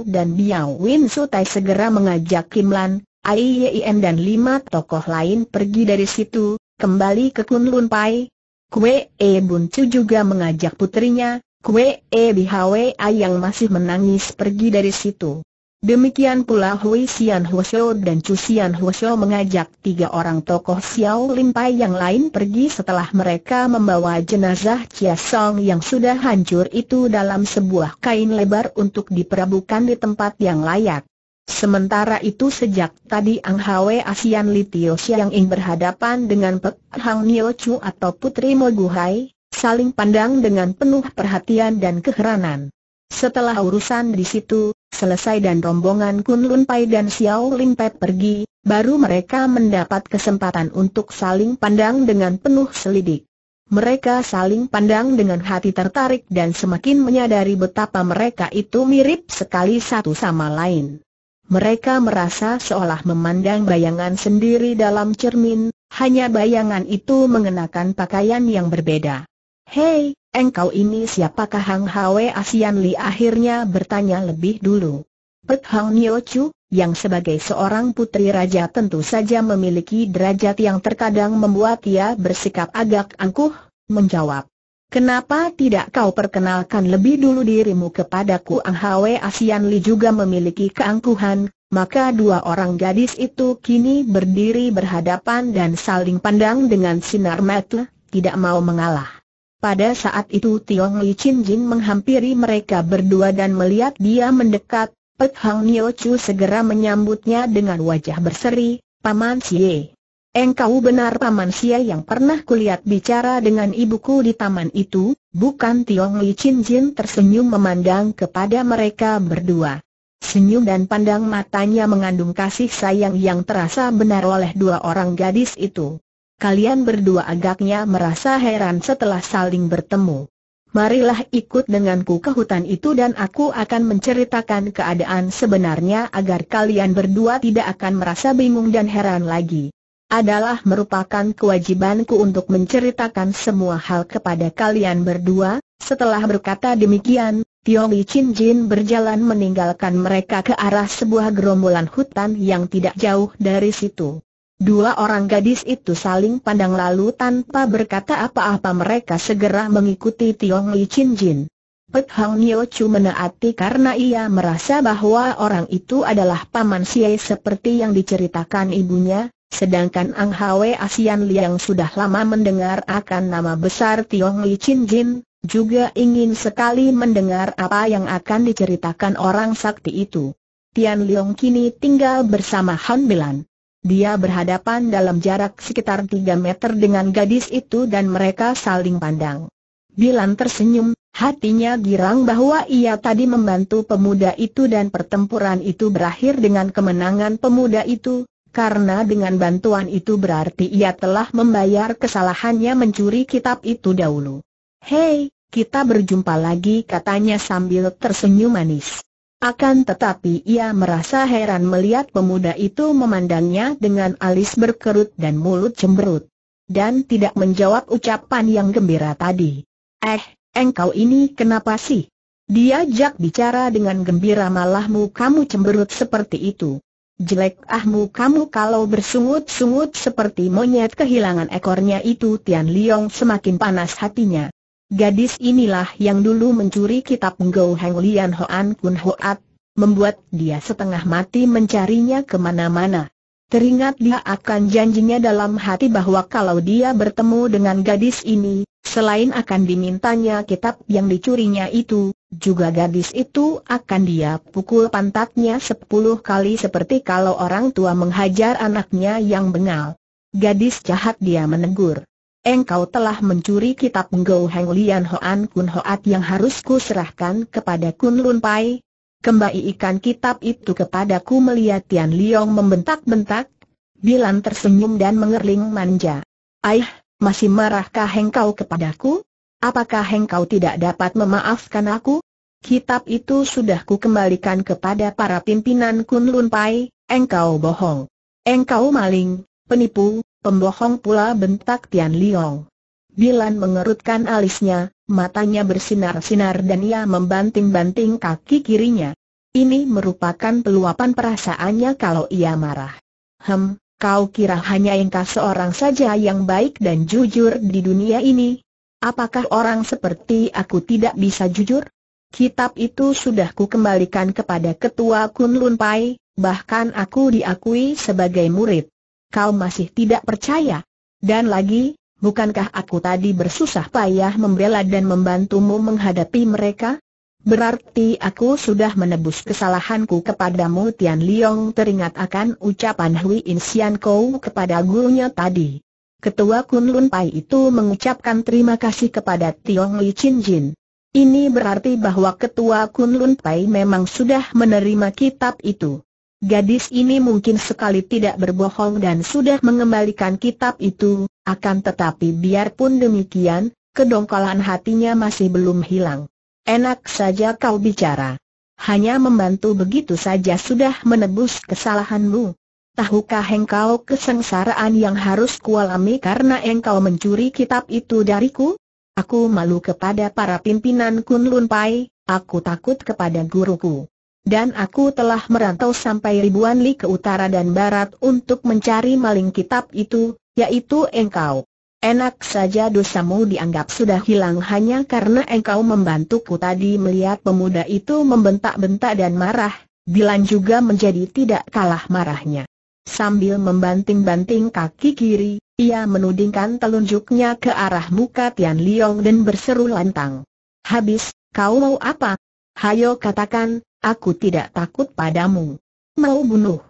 [SPEAKER 1] dan Biao Win Sutai segera mengajak Kim Lan, Ai Yien dan lima tokoh lain pergi dari situ, kembali ke Kunlun Pai. Kue E Bun Chu juga mengajak putrinya, Kue E Ai yang masih menangis pergi dari situ. Demikian pula Hui Xian Huosho dan Chu Xian Huosho mengajak tiga orang tokoh Xiao Limpai yang lain pergi setelah mereka membawa jenazah Chia Song yang sudah hancur itu dalam sebuah kain lebar untuk diperabukan di tempat yang layak. Sementara itu sejak tadi Ang Hwe Asian Li Tio Xiang Ing berhadapan dengan Pek Hang Nio Chu atau Putri Moguhai, saling pandang dengan penuh perhatian dan keheranan. Setelah urusan di situ, Selesai dan rombongan Kun Lun Pai dan Xiao Lin Pei pergi, baru mereka mendapat kesempatan untuk saling pandang dengan penuh selidik. Mereka saling pandang dengan hati tertarik dan semakin menyadari betapa mereka itu mirip sekali satu sama lain. Mereka merasa seolah memandang bayangan sendiri dalam cermin, hanya bayangan itu mengenakan pakaian yang berbeda. Hei, engkau ini siapakah Hang Hwe Asian Li akhirnya bertanya lebih dulu. Pek Hang Nio Chu, yang sebagai seorang putri raja tentu saja memiliki derajat yang terkadang membuat ia bersikap agak angkuh, menjawab. Kenapa tidak kau perkenalkan lebih dulu dirimu kepadaku Ang Hwe Asian Li juga memiliki keangkuhan, maka dua orang gadis itu kini berdiri berhadapan dan saling pandang dengan sinar mata, tidak mau mengalah. Pada saat itu Tiong Li Chin Jin menghampiri mereka berdua dan melihat dia mendekat, Pek Hang Nio Chu segera menyambutnya dengan wajah berseri, Paman Xie. Engkau benar Paman Xie yang pernah kulihat bicara dengan ibuku di taman itu, bukan Tiong Li Chin Jin tersenyum memandang kepada mereka berdua. Senyum dan pandang matanya mengandung kasih sayang yang terasa benar oleh dua orang gadis itu kalian berdua agaknya merasa heran setelah saling bertemu. Marilah ikut denganku ke hutan itu dan aku akan menceritakan keadaan sebenarnya agar kalian berdua tidak akan merasa bingung dan heran lagi. Adalah merupakan kewajibanku untuk menceritakan semua hal kepada kalian berdua, setelah berkata demikian, Tiong Li Chin Jin berjalan meninggalkan mereka ke arah sebuah gerombolan hutan yang tidak jauh dari situ. Dua orang gadis itu saling pandang lalu tanpa berkata apa-apa mereka segera mengikuti Tiong Li Chin Jin. Pek Hang Nyo Chu menaati karena ia merasa bahwa orang itu adalah paman Siai seperti yang diceritakan ibunya, sedangkan Ang Hwe Asian Liang sudah lama mendengar akan nama besar Tiong Li Chin Jin, juga ingin sekali mendengar apa yang akan diceritakan orang sakti itu. Tian Leong kini tinggal bersama Han Bilan. Dia berhadapan dalam jarak sekitar 3 meter dengan gadis itu dan mereka saling pandang. Bilan tersenyum, hatinya girang bahwa ia tadi membantu pemuda itu dan pertempuran itu berakhir dengan kemenangan pemuda itu, karena dengan bantuan itu berarti ia telah membayar kesalahannya mencuri kitab itu dahulu. Hei, kita berjumpa lagi katanya sambil tersenyum manis. Akan tetapi ia merasa heran melihat pemuda itu memandangnya dengan alis berkerut dan mulut cemberut. Dan tidak menjawab ucapan yang gembira tadi. Eh, engkau ini kenapa sih? Diajak bicara dengan gembira malahmu kamu cemberut seperti itu. Jelek ahmu kamu kalau bersungut-sungut seperti monyet kehilangan ekornya itu Tian Liong semakin panas hatinya. Gadis inilah yang dulu mencuri kitab Go Heng Lian Hoan Kun Hoat, membuat dia setengah mati mencarinya kemana-mana. Teringat dia akan janjinya dalam hati bahwa kalau dia bertemu dengan gadis ini, selain akan dimintanya kitab yang dicurinya itu, juga gadis itu akan dia pukul pantatnya sepuluh kali seperti kalau orang tua menghajar anaknya yang bengal. Gadis jahat dia menegur engkau telah mencuri kitab Ngau Heng Lian Hoan Kun Hoat yang harus ku serahkan kepada Kun Lun Pai. ikan kitab itu kepadaku melihat Tian Liong membentak-bentak, Bilan tersenyum dan mengerling manja. Aih, masih marahkah engkau kepadaku? Apakah engkau tidak dapat memaafkan aku? Kitab itu sudah ku kembalikan kepada para pimpinan Kun Lun Pai, engkau bohong. Engkau maling, penipu, Pembohong pula bentak Tian Liong. Bilan mengerutkan alisnya, matanya bersinar-sinar dan ia membanting-banting kaki kirinya. Ini merupakan peluapan perasaannya kalau ia marah. Hem, kau kira hanya engkau seorang saja yang baik dan jujur di dunia ini? Apakah orang seperti aku tidak bisa jujur? Kitab itu sudah ku kembalikan kepada ketua Kunlun Pai, bahkan aku diakui sebagai murid kau masih tidak percaya. Dan lagi, bukankah aku tadi bersusah payah membela dan membantumu menghadapi mereka? Berarti aku sudah menebus kesalahanku kepadamu Tian Liong teringat akan ucapan Hui Insian Kou kepada gurunya tadi. Ketua Kun Lun Pai itu mengucapkan terima kasih kepada Tiong Li Chin Jin. Ini berarti bahwa Ketua Kun Lun Pai memang sudah menerima kitab itu. Gadis ini mungkin sekali tidak berbohong dan sudah mengembalikan kitab itu, akan tetapi biarpun demikian, kedongkolan hatinya masih belum hilang. Enak saja kau bicara. Hanya membantu begitu saja sudah menebus kesalahanmu. Tahukah engkau kesengsaraan yang harus kualami karena engkau mencuri kitab itu dariku? Aku malu kepada para pimpinan Kunlun Pai, aku takut kepada guruku. Dan aku telah merantau sampai ribuan li ke utara dan barat untuk mencari maling kitab itu, yaitu engkau. Enak saja dosamu dianggap sudah hilang hanya karena engkau membantuku tadi melihat pemuda itu membentak-bentak dan marah, bilang juga menjadi tidak kalah marahnya. Sambil membanting-banting kaki kiri, ia menudingkan telunjuknya ke arah muka Tian Liong dan berseru lantang. Habis, kau mau apa? Hayo katakan, Aku tidak takut padamu. Mau bunuh.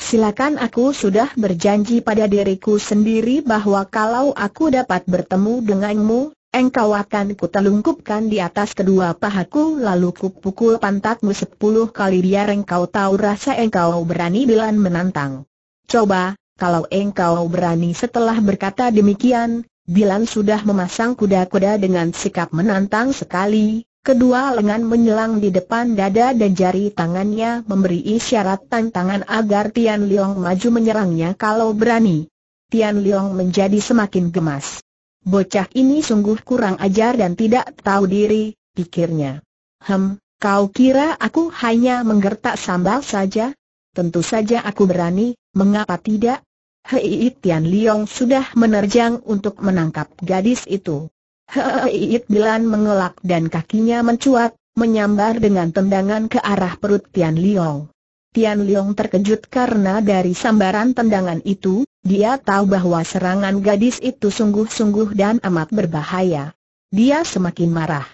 [SPEAKER 1] Silakan aku sudah berjanji pada diriku sendiri bahwa kalau aku dapat bertemu denganmu, engkau akan kutelungkupkan di atas kedua pahaku lalu kupukul pantatmu sepuluh kali biar engkau tahu rasa engkau berani bilan menantang. Coba, kalau engkau berani setelah berkata demikian, Bilan sudah memasang kuda-kuda dengan sikap menantang sekali, Kedua lengan menyelang di depan dada dan jari tangannya memberi isyarat tantangan agar Tian Liang maju menyerangnya kalau berani. Tian Liang menjadi semakin gemas. Bocah ini sungguh kurang ajar dan tidak tahu diri, pikirnya. Hem, kau kira aku hanya menggertak sambal saja? Tentu saja aku berani, mengapa tidak? Hei Tian Liang sudah menerjang untuk menangkap gadis itu. Iit Bilan mengelak dan kakinya mencuat, menyambar dengan tendangan ke arah perut Tian Liang. Tian Liang terkejut karena dari sambaran tendangan itu, dia tahu bahwa serangan gadis itu sungguh-sungguh dan amat berbahaya. Dia semakin marah.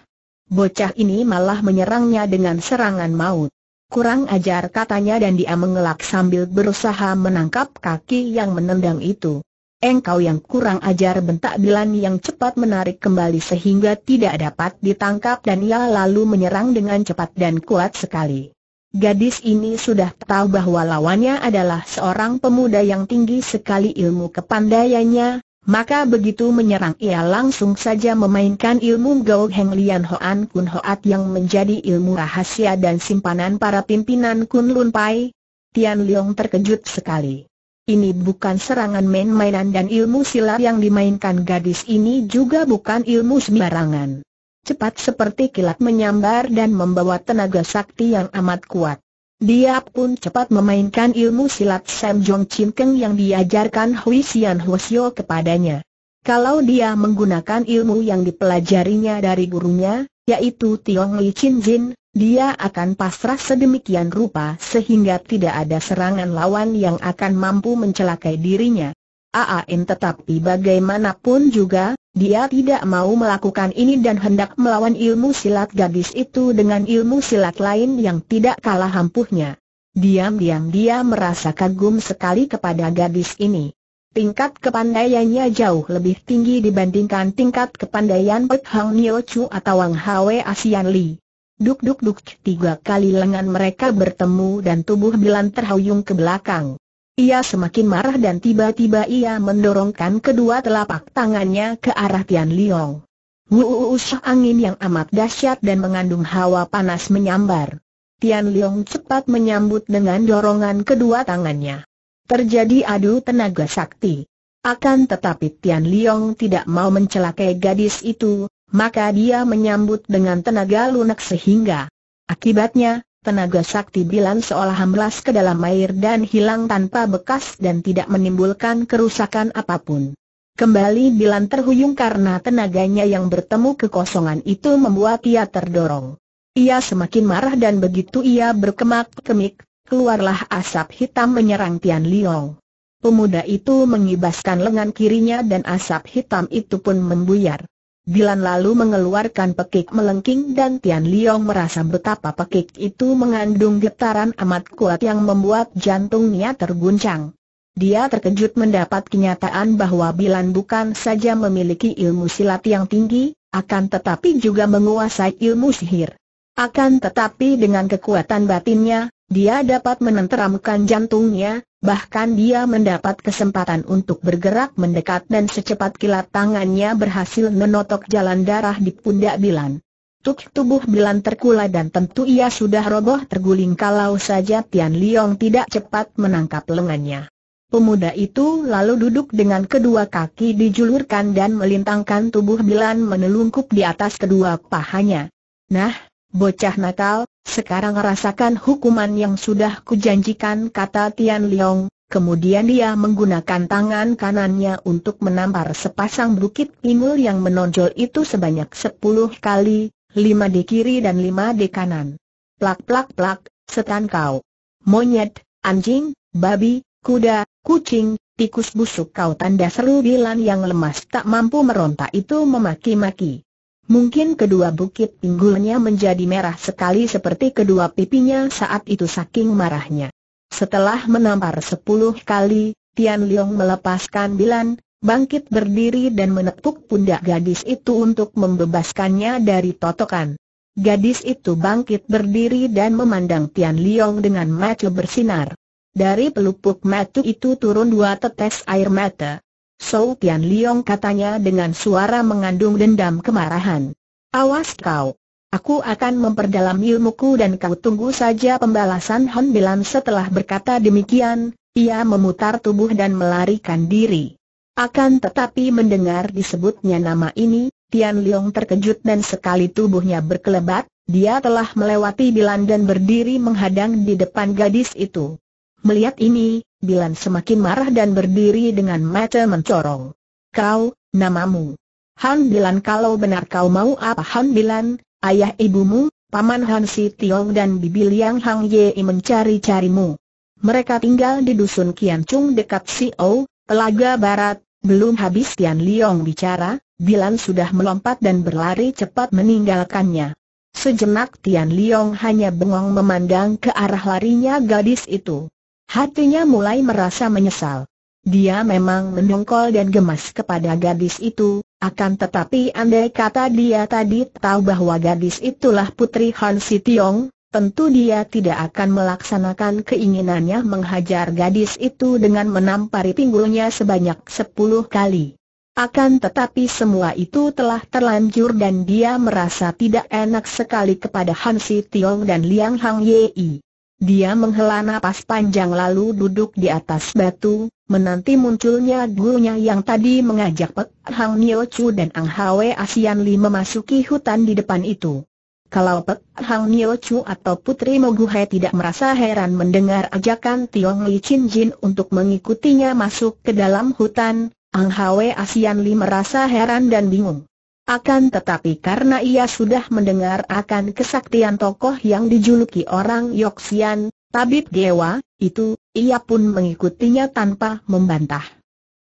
[SPEAKER 1] Bocah ini malah menyerangnya dengan serangan maut. Kurang ajar katanya dan dia mengelak sambil berusaha menangkap kaki yang menendang itu. Engkau yang kurang ajar bentak Bilan yang cepat menarik kembali sehingga tidak dapat ditangkap dan ia lalu menyerang dengan cepat dan kuat sekali. Gadis ini sudah tahu bahwa lawannya adalah seorang pemuda yang tinggi sekali ilmu kepandaiannya, maka begitu menyerang ia langsung saja memainkan ilmu Gao Heng Lian Hoan Kun Hoat yang menjadi ilmu rahasia dan simpanan para pimpinan Kun Lun Pai. Tian Leong terkejut sekali. Ini bukan serangan main-mainan dan ilmu silat yang dimainkan gadis ini juga bukan ilmu sembarangan. Cepat seperti kilat menyambar dan membawa tenaga sakti yang amat kuat. Dia pun cepat memainkan ilmu silat Sam Jong Chin Keng yang diajarkan Hui Xian Hwasyo kepadanya. Kalau dia menggunakan ilmu yang dipelajarinya dari gurunya, yaitu Tiong Li Chin Jin, dia akan pasrah sedemikian rupa sehingga tidak ada serangan lawan yang akan mampu mencelakai dirinya. Aan tetapi bagaimanapun juga, dia tidak mau melakukan ini dan hendak melawan ilmu silat gadis itu dengan ilmu silat lain yang tidak kalah ampuhnya. Diam-diam dia merasa kagum sekali kepada gadis ini. Tingkat kepandaiannya jauh lebih tinggi dibandingkan tingkat kepandaian Pek Hang Nio Chu atau Wang Hwe Asian Li. Duk-duk-duk tiga kali lengan mereka bertemu dan tubuh Bilan terhuyung ke belakang. Ia semakin marah dan tiba-tiba ia mendorongkan kedua telapak tangannya ke arah Tian Liong. Wuuusah angin yang amat dahsyat dan mengandung hawa panas menyambar. Tian Liang cepat menyambut dengan dorongan kedua tangannya. Terjadi adu tenaga sakti. Akan tetapi Tian Liang tidak mau mencelakai gadis itu, maka dia menyambut dengan tenaga lunak sehingga akibatnya, tenaga sakti Bilan seolah amblas ke dalam air dan hilang tanpa bekas dan tidak menimbulkan kerusakan apapun. Kembali Bilan terhuyung karena tenaganya yang bertemu kekosongan itu membuat ia terdorong. Ia semakin marah dan begitu ia berkemak-kemik, keluarlah asap hitam menyerang Tian Liong. Pemuda itu mengibaskan lengan kirinya dan asap hitam itu pun membuyar. Bilan lalu mengeluarkan pekik melengking dan Tian Liong merasa betapa pekik itu mengandung getaran amat kuat yang membuat jantungnya terguncang. Dia terkejut mendapat kenyataan bahwa Bilan bukan saja memiliki ilmu silat yang tinggi, akan tetapi juga menguasai ilmu sihir. Akan tetapi dengan kekuatan batinnya, dia dapat menenteramkan jantungnya, bahkan dia mendapat kesempatan untuk bergerak mendekat dan secepat kilat tangannya berhasil menotok jalan darah di pundak Bilan. Tuk tubuh Bilan terkula dan tentu ia sudah roboh terguling kalau saja Tian Liong tidak cepat menangkap lengannya. Pemuda itu lalu duduk dengan kedua kaki dijulurkan dan melintangkan tubuh Bilan menelungkup di atas kedua pahanya. Nah, Bocah nakal, sekarang rasakan hukuman yang sudah kujanjikan kata Tian Liong, kemudian dia menggunakan tangan kanannya untuk menampar sepasang bukit pinggul yang menonjol itu sebanyak sepuluh kali, lima di kiri dan lima di kanan. Plak plak plak, setan kau. Monyet, anjing, babi, kuda, kucing, tikus busuk kau tanda seru bilan yang lemas tak mampu meronta itu memaki-maki. Mungkin kedua bukit pinggulnya menjadi merah sekali seperti kedua pipinya saat itu saking marahnya. Setelah menampar sepuluh kali, Tian Liang melepaskan bilan, bangkit berdiri dan menepuk pundak gadis itu untuk membebaskannya dari totokan. Gadis itu bangkit berdiri dan memandang Tian Liang dengan mata bersinar. Dari pelupuk mata itu turun dua tetes air mata. Sou Tian Liong katanya dengan suara mengandung dendam kemarahan. Awas kau! Aku akan memperdalam ilmuku dan kau tunggu saja pembalasan Hon Bilan setelah berkata demikian, ia memutar tubuh dan melarikan diri. Akan tetapi mendengar disebutnya nama ini, Tian Liong terkejut dan sekali tubuhnya berkelebat, dia telah melewati Bilan dan berdiri menghadang di depan gadis itu. Melihat ini, Bilan semakin marah dan berdiri dengan mata mencorong. Kau, namamu. Han Bilan kalau benar kau mau apa Han Bilan, ayah ibumu, paman Han Si Tiong dan bibi Liang Hang Ye mencari-carimu. Mereka tinggal di dusun kian Kiancung dekat si o, Telaga Barat, belum habis Tian Liong bicara, Bilan sudah melompat dan berlari cepat meninggalkannya. Sejenak Tian Liong hanya bengong memandang ke arah larinya gadis itu. Hatinya mulai merasa menyesal. Dia memang mendongkol dan gemas kepada gadis itu, akan tetapi andai kata dia tadi tahu bahwa gadis itulah putri Han Si Tiong, tentu dia tidak akan melaksanakan keinginannya menghajar gadis itu dengan menampari pinggulnya sebanyak sepuluh kali. Akan tetapi semua itu telah terlanjur dan dia merasa tidak enak sekali kepada Han Si Tiong dan Liang Hang Yei. Dia menghela nafas panjang lalu duduk di atas batu, menanti munculnya gurunya yang tadi mengajak Pek Hang Nio Chu dan Ang Hwe Asian Li memasuki hutan di depan itu. Kalau Pek Hang Nio Chu atau Putri Moguhe tidak merasa heran mendengar ajakan Tiong Li Chin Jin untuk mengikutinya masuk ke dalam hutan, Ang Hwe Asian Li merasa heran dan bingung. Akan tetapi karena ia sudah mendengar akan kesaktian tokoh yang dijuluki orang Yoksian, Tabib Dewa, itu, ia pun mengikutinya tanpa membantah.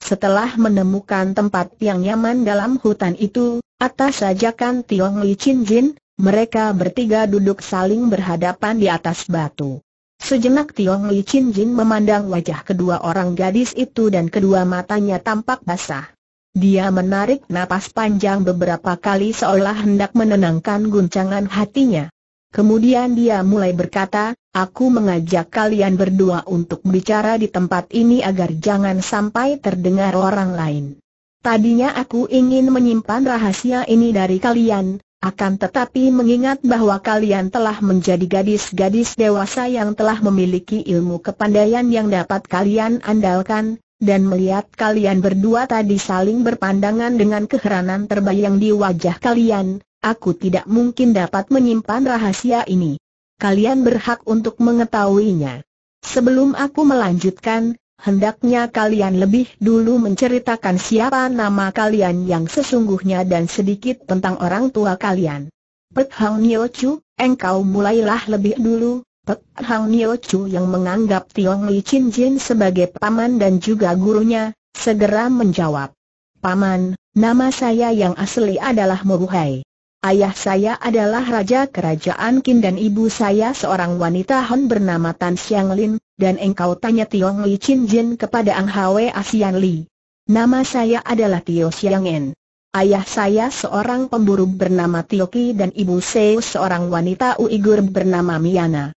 [SPEAKER 1] Setelah menemukan tempat yang nyaman dalam hutan itu, atas ajakan Tiong Li Chin Jin, mereka bertiga duduk saling berhadapan di atas batu. Sejenak Tiong Li Chin Jin memandang wajah kedua orang gadis itu dan kedua matanya tampak basah. Dia menarik napas panjang beberapa kali seolah hendak menenangkan guncangan hatinya. Kemudian dia mulai berkata, aku mengajak kalian berdua untuk bicara di tempat ini agar jangan sampai terdengar orang lain. Tadinya aku ingin menyimpan rahasia ini dari kalian, akan tetapi mengingat bahwa kalian telah menjadi gadis-gadis dewasa yang telah memiliki ilmu kepandaian yang dapat kalian andalkan, dan melihat kalian berdua tadi saling berpandangan dengan keheranan terbayang di wajah kalian, aku tidak mungkin dapat menyimpan rahasia ini. Kalian berhak untuk mengetahuinya. Sebelum aku melanjutkan, hendaknya kalian lebih dulu menceritakan siapa nama kalian yang sesungguhnya dan sedikit tentang orang tua kalian. Pek Hang Nyo Chu, engkau mulailah lebih dulu, Pek Hang Nio Chu yang menganggap Tiong Li Chin Jin sebagai paman dan juga gurunya, segera menjawab. Paman, nama saya yang asli adalah Muruhai. Ayah saya adalah Raja Kerajaan Qin dan ibu saya seorang wanita Han bernama Tan Xiang Lin, dan engkau tanya Tiong Li Chin Jin kepada Ang Hwe Asian Li. Nama saya adalah Tio Xiang En. Ayah saya seorang pemburu bernama Tio Ki dan ibu saya seorang wanita Uighur bernama Miana.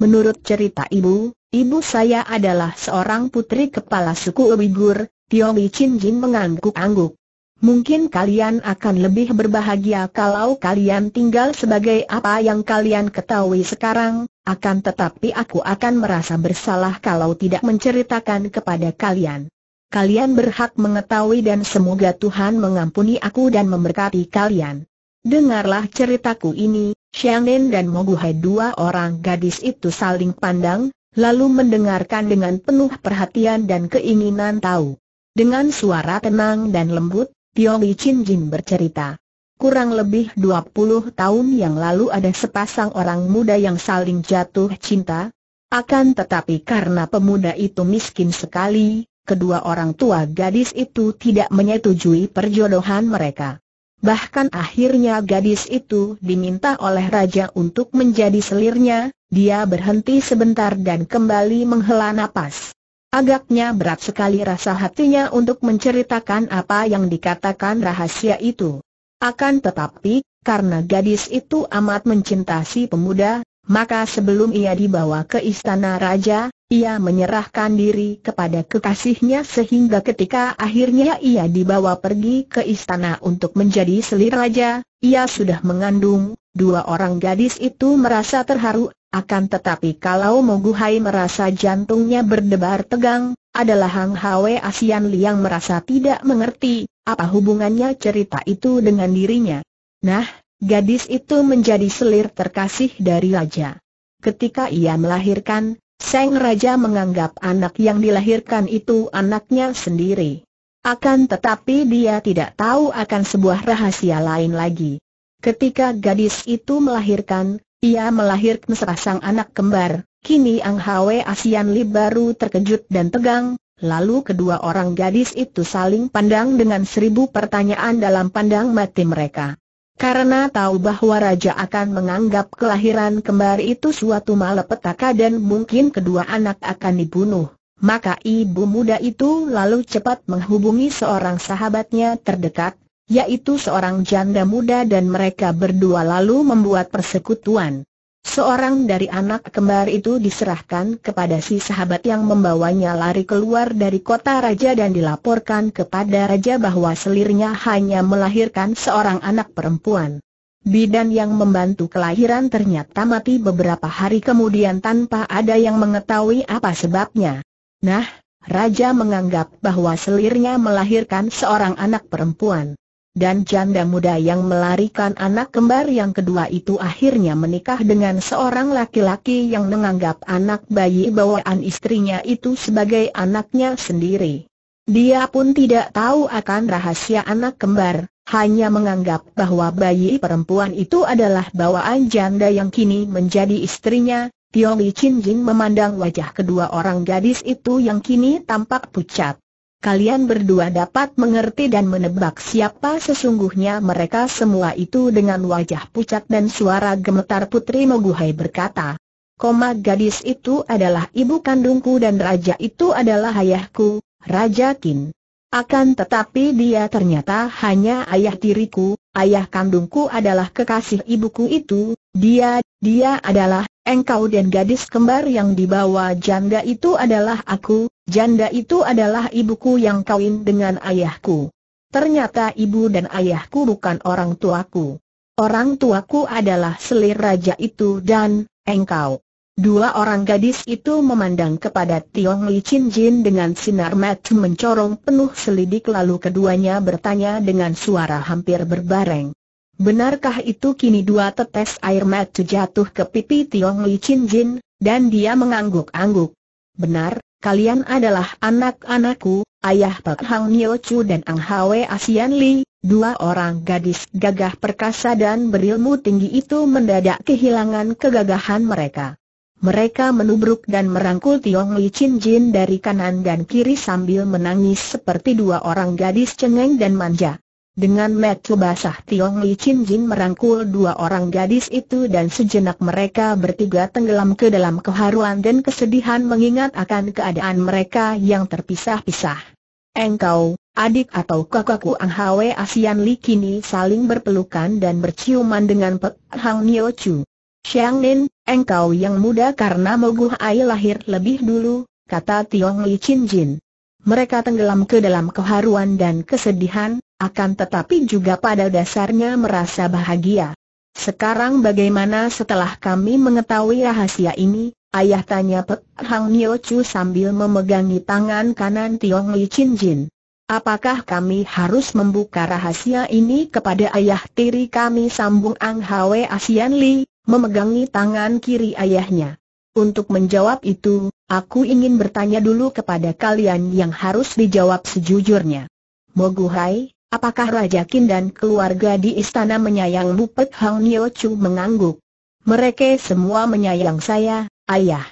[SPEAKER 1] Menurut cerita ibu, ibu saya adalah seorang putri kepala suku Uighur, Tiongli Chin Jin mengangguk-angguk. Mungkin kalian akan lebih berbahagia kalau kalian tinggal sebagai apa yang kalian ketahui sekarang, akan tetapi aku akan merasa bersalah kalau tidak menceritakan kepada kalian. Kalian berhak mengetahui dan semoga Tuhan mengampuni aku dan memberkati kalian. Dengarlah ceritaku ini, Nen dan Moguhai dua orang gadis itu saling pandang, lalu mendengarkan dengan penuh perhatian dan keinginan tahu. Dengan suara tenang dan lembut, Tiong Li Chin Jin bercerita. Kurang lebih 20 tahun yang lalu ada sepasang orang muda yang saling jatuh cinta. Akan tetapi karena pemuda itu miskin sekali, kedua orang tua gadis itu tidak menyetujui perjodohan mereka. Bahkan akhirnya gadis itu diminta oleh raja untuk menjadi selirnya, dia berhenti sebentar dan kembali menghela napas. Agaknya berat sekali rasa hatinya untuk menceritakan apa yang dikatakan rahasia itu. Akan tetapi, karena gadis itu amat mencintai pemuda, maka sebelum ia dibawa ke istana raja, ia menyerahkan diri kepada kekasihnya sehingga ketika akhirnya ia dibawa pergi ke istana untuk menjadi selir raja, ia sudah mengandung, dua orang gadis itu merasa terharu, akan tetapi kalau Moguhai merasa jantungnya berdebar tegang, adalah Hang Hwe Asian Liang merasa tidak mengerti, apa hubungannya cerita itu dengan dirinya. Nah, Gadis itu menjadi selir terkasih dari raja. Ketika ia melahirkan, Seng Raja menganggap anak yang dilahirkan itu anaknya sendiri. Akan tetapi dia tidak tahu akan sebuah rahasia lain lagi. Ketika gadis itu melahirkan, ia melahirkan sepasang anak kembar, kini Ang Hwe Asian Li baru terkejut dan tegang, lalu kedua orang gadis itu saling pandang dengan seribu pertanyaan dalam pandang mati mereka. Karena tahu bahwa raja akan menganggap kelahiran kembar itu suatu malapetaka dan mungkin kedua anak akan dibunuh, maka ibu muda itu lalu cepat menghubungi seorang sahabatnya terdekat, yaitu seorang janda muda dan mereka berdua lalu membuat persekutuan. Seorang dari anak kembar itu diserahkan kepada si sahabat yang membawanya lari keluar dari kota raja dan dilaporkan kepada raja bahwa selirnya hanya melahirkan seorang anak perempuan. Bidan yang membantu kelahiran ternyata mati beberapa hari kemudian tanpa ada yang mengetahui apa sebabnya. Nah, raja menganggap bahwa selirnya melahirkan seorang anak perempuan dan janda muda yang melarikan anak kembar yang kedua itu akhirnya menikah dengan seorang laki-laki yang menganggap anak bayi bawaan istrinya itu sebagai anaknya sendiri. Dia pun tidak tahu akan rahasia anak kembar, hanya menganggap bahwa bayi perempuan itu adalah bawaan janda yang kini menjadi istrinya. Tiong Li Chin Jing memandang wajah kedua orang gadis itu yang kini tampak pucat kalian berdua dapat mengerti dan menebak siapa sesungguhnya mereka semua itu dengan wajah pucat dan suara gemetar Putri Moguhai berkata. Koma gadis itu adalah ibu kandungku dan raja itu adalah ayahku, Raja Kin. Akan tetapi dia ternyata hanya ayah tiriku. ayah kandungku adalah kekasih ibuku itu, dia, dia adalah engkau dan gadis kembar yang dibawa janda itu adalah aku, Janda itu adalah ibuku yang kawin dengan ayahku. Ternyata ibu dan ayahku bukan orang tuaku. Orang tuaku adalah selir raja itu dan engkau. Dua orang gadis itu memandang kepada Tiong Li Chin Jin dengan sinar mata mencorong penuh selidik lalu keduanya bertanya dengan suara hampir berbareng. Benarkah itu kini dua tetes air mata jatuh ke pipi Tiong Li Chin Jin, dan dia mengangguk-angguk. Benar, kalian adalah anak-anakku, ayah Pak Hang Nyo Chu dan Ang Hwe Asian Li, dua orang gadis gagah perkasa dan berilmu tinggi itu mendadak kehilangan kegagahan mereka. Mereka menubruk dan merangkul Tiong Li Chin Jin dari kanan dan kiri sambil menangis seperti dua orang gadis cengeng dan manja. Dengan metu basah Tiong Li Chin Jin merangkul dua orang gadis itu dan sejenak mereka bertiga tenggelam ke dalam keharuan dan kesedihan mengingat akan keadaan mereka yang terpisah-pisah. Engkau, adik atau kakakku Ang Hwe Asian Li kini saling berpelukan dan berciuman dengan Pek Hang Nio Chu. Xiang Nin, engkau yang muda karena moguh air lahir lebih dulu, kata Tiong Li Chin Jin mereka tenggelam ke dalam keharuan dan kesedihan, akan tetapi juga pada dasarnya merasa bahagia. Sekarang bagaimana setelah kami mengetahui rahasia ini, ayah tanya Pek Hang Nio Chu sambil memegangi tangan kanan Tiong Li Chin Jin. Apakah kami harus membuka rahasia ini kepada ayah tiri kami sambung Ang Hwe Asian Li, memegangi tangan kiri ayahnya. Untuk menjawab itu, aku ingin bertanya dulu kepada kalian yang harus dijawab sejujurnya. Moguhai, apakah Raja Qin dan keluarga di istana menyayang Bupet Hang Nio Chu mengangguk? Mereka semua menyayang saya, ayah.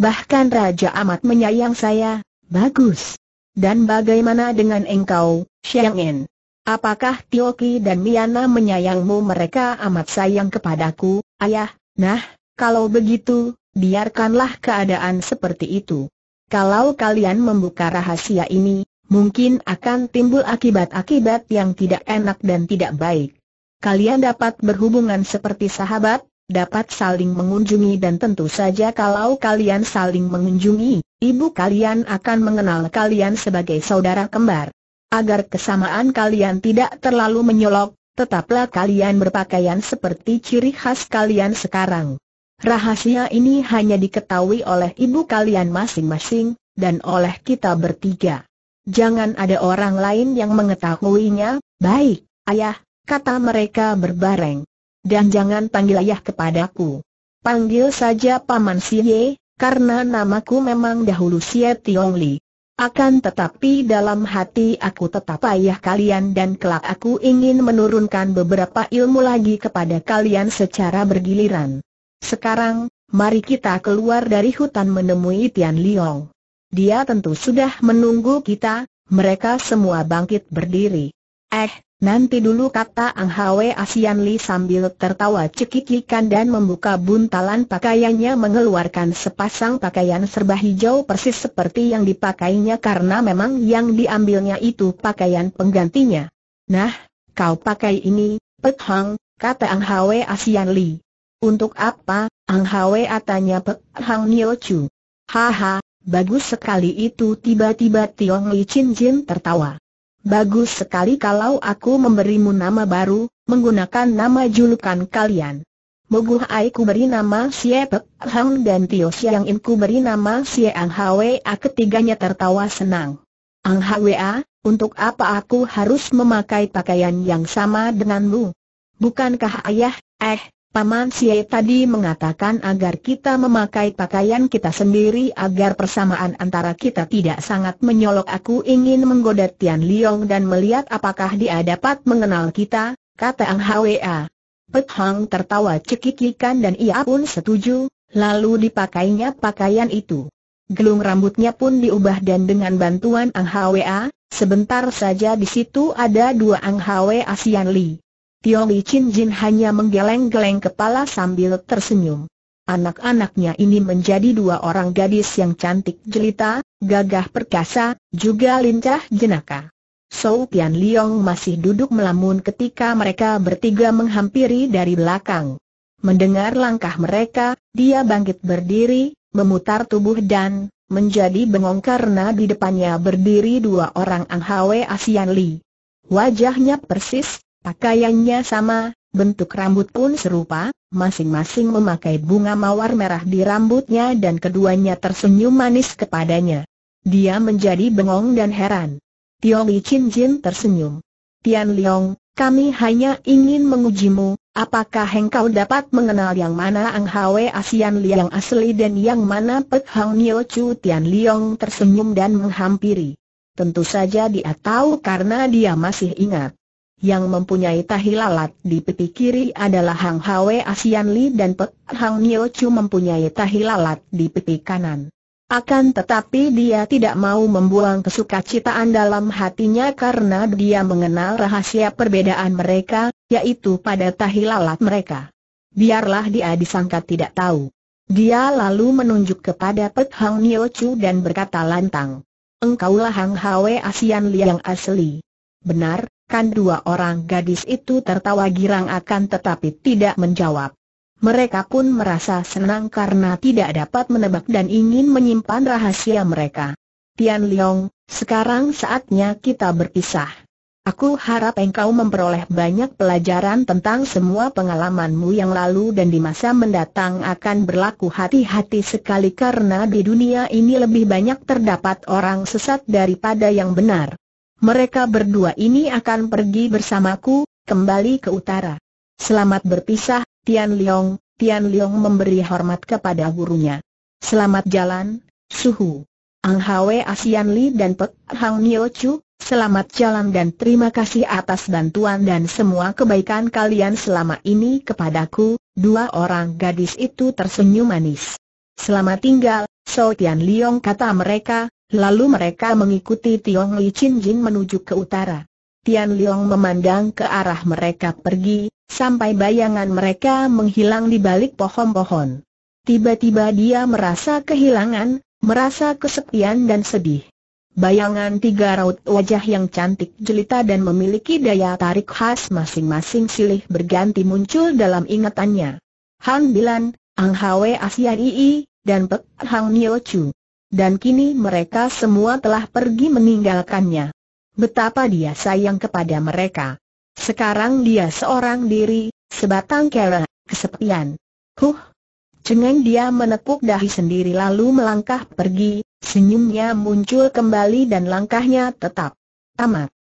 [SPEAKER 1] Bahkan Raja amat menyayang saya, bagus. Dan bagaimana dengan engkau, Xiang En? Apakah Tioki dan Miana menyayangmu mereka amat sayang kepadaku, ayah? Nah, kalau begitu, biarkanlah keadaan seperti itu. Kalau kalian membuka rahasia ini, mungkin akan timbul akibat-akibat yang tidak enak dan tidak baik. Kalian dapat berhubungan seperti sahabat, dapat saling mengunjungi dan tentu saja kalau kalian saling mengunjungi, ibu kalian akan mengenal kalian sebagai saudara kembar. Agar kesamaan kalian tidak terlalu menyolok, tetaplah kalian berpakaian seperti ciri khas kalian sekarang. Rahasia ini hanya diketahui oleh ibu kalian masing-masing, dan oleh kita bertiga. Jangan ada orang lain yang mengetahuinya, baik, ayah, kata mereka berbareng. Dan jangan panggil ayah kepadaku. Panggil saja Paman Siye, karena namaku memang dahulu Siye Li. Akan tetapi dalam hati aku tetap ayah kalian dan kelak aku ingin menurunkan beberapa ilmu lagi kepada kalian secara bergiliran. Sekarang, mari kita keluar dari hutan menemui Tian Liong. Dia tentu sudah menunggu kita, mereka semua bangkit berdiri. Eh, nanti dulu kata Ang Hwe Asian Li sambil tertawa cekikikan dan membuka buntalan pakaiannya mengeluarkan sepasang pakaian serba hijau persis seperti yang dipakainya karena memang yang diambilnya itu pakaian penggantinya. Nah, kau pakai ini, Pek Hang, kata Ang Hwe Asian Li. Untuk apa, Ang Hwe atanya Pek Hang Nio Chu. Haha, bagus sekali itu tiba-tiba Tiong Li Chin Jin tertawa. Bagus sekali kalau aku memberimu nama baru, menggunakan nama julukan kalian. Moguh Ai ku beri nama Xie Pek Hang dan Tio Siang In ku beri nama Xie Ang A ketiganya tertawa senang. Ang A, untuk apa aku harus memakai pakaian yang sama denganmu? Bukankah ayah, eh, Paman Sye tadi mengatakan agar kita memakai pakaian kita sendiri agar persamaan antara kita tidak sangat menyolok. Aku ingin menggoda Tian Liong dan melihat apakah dia dapat mengenal kita, kata Ang Hwa. Pek Hang tertawa cekikikan dan ia pun setuju, lalu dipakainya pakaian itu. Gelung rambutnya pun diubah dan dengan bantuan Ang Hwa, sebentar saja di situ ada dua Ang Hwa Sian Li. Tio Li Chin Jin hanya menggeleng-geleng kepala sambil tersenyum. Anak-anaknya ini menjadi dua orang gadis yang cantik jelita, gagah perkasa, juga lincah jenaka. Sou Tian Liong masih duduk melamun ketika mereka bertiga menghampiri dari belakang. Mendengar langkah mereka, dia bangkit berdiri, memutar tubuh dan menjadi bengong karena di depannya berdiri dua orang Ang Hwe Asian Li. Wajahnya persis, Pakaiannya sama, bentuk rambut pun serupa, masing-masing memakai bunga mawar merah di rambutnya dan keduanya tersenyum manis kepadanya. Dia menjadi bengong dan heran. Tio Li Chin Jin tersenyum. Tian Liong, kami hanya ingin mengujimu, apakah engkau dapat mengenal yang mana Ang Hwe Asian Liang asli dan yang mana Pek Hang Nio Chu Tian Liong tersenyum dan menghampiri. Tentu saja dia tahu karena dia masih ingat. Yang mempunyai tahi lalat di peti kiri adalah Hang Hwe Asian Li dan Pek Hang Nyo Chu mempunyai tahi lalat di peti kanan. Akan tetapi dia tidak mau membuang kesukacitaan dalam hatinya karena dia mengenal rahasia perbedaan mereka, yaitu pada tahi lalat mereka. Biarlah dia disangka tidak tahu. Dia lalu menunjuk kepada Pek Hang Nyo Chu dan berkata lantang. Engkaulah Hang Hwe Asian Li yang asli. Benar, Kan dua orang gadis itu tertawa girang akan tetapi tidak menjawab. Mereka pun merasa senang karena tidak dapat menebak dan ingin menyimpan rahasia mereka. Tian Liang, sekarang saatnya kita berpisah. Aku harap engkau memperoleh banyak pelajaran tentang semua pengalamanmu yang lalu dan di masa mendatang akan berlaku hati-hati sekali karena di dunia ini lebih banyak terdapat orang sesat daripada yang benar mereka berdua ini akan pergi bersamaku, kembali ke utara. Selamat berpisah, Tian Liang. Tian Liang memberi hormat kepada gurunya. Selamat jalan, Suhu. Ang Hwe Asian Li dan Pek Hang Nio Chu, selamat jalan dan terima kasih atas bantuan dan semua kebaikan kalian selama ini kepadaku, dua orang gadis itu tersenyum manis. Selamat tinggal, So Tian Liang kata mereka, Lalu mereka mengikuti Tiong Li Chin Jing menuju ke utara. Tian Liang memandang ke arah mereka pergi, sampai bayangan mereka menghilang di balik pohon-pohon. Tiba-tiba dia merasa kehilangan, merasa kesepian dan sedih. Bayangan tiga raut wajah yang cantik jelita dan memiliki daya tarik khas masing-masing silih berganti muncul dalam ingatannya. Han Bilan, Ang Hwe Asia Ii, dan Pek Hang Nio Chu dan kini mereka semua telah pergi meninggalkannya. Betapa dia sayang kepada mereka. Sekarang dia seorang diri, sebatang kera, kesepian. Huh! Cengeng dia menepuk dahi sendiri lalu melangkah pergi, senyumnya muncul kembali dan langkahnya tetap tamat.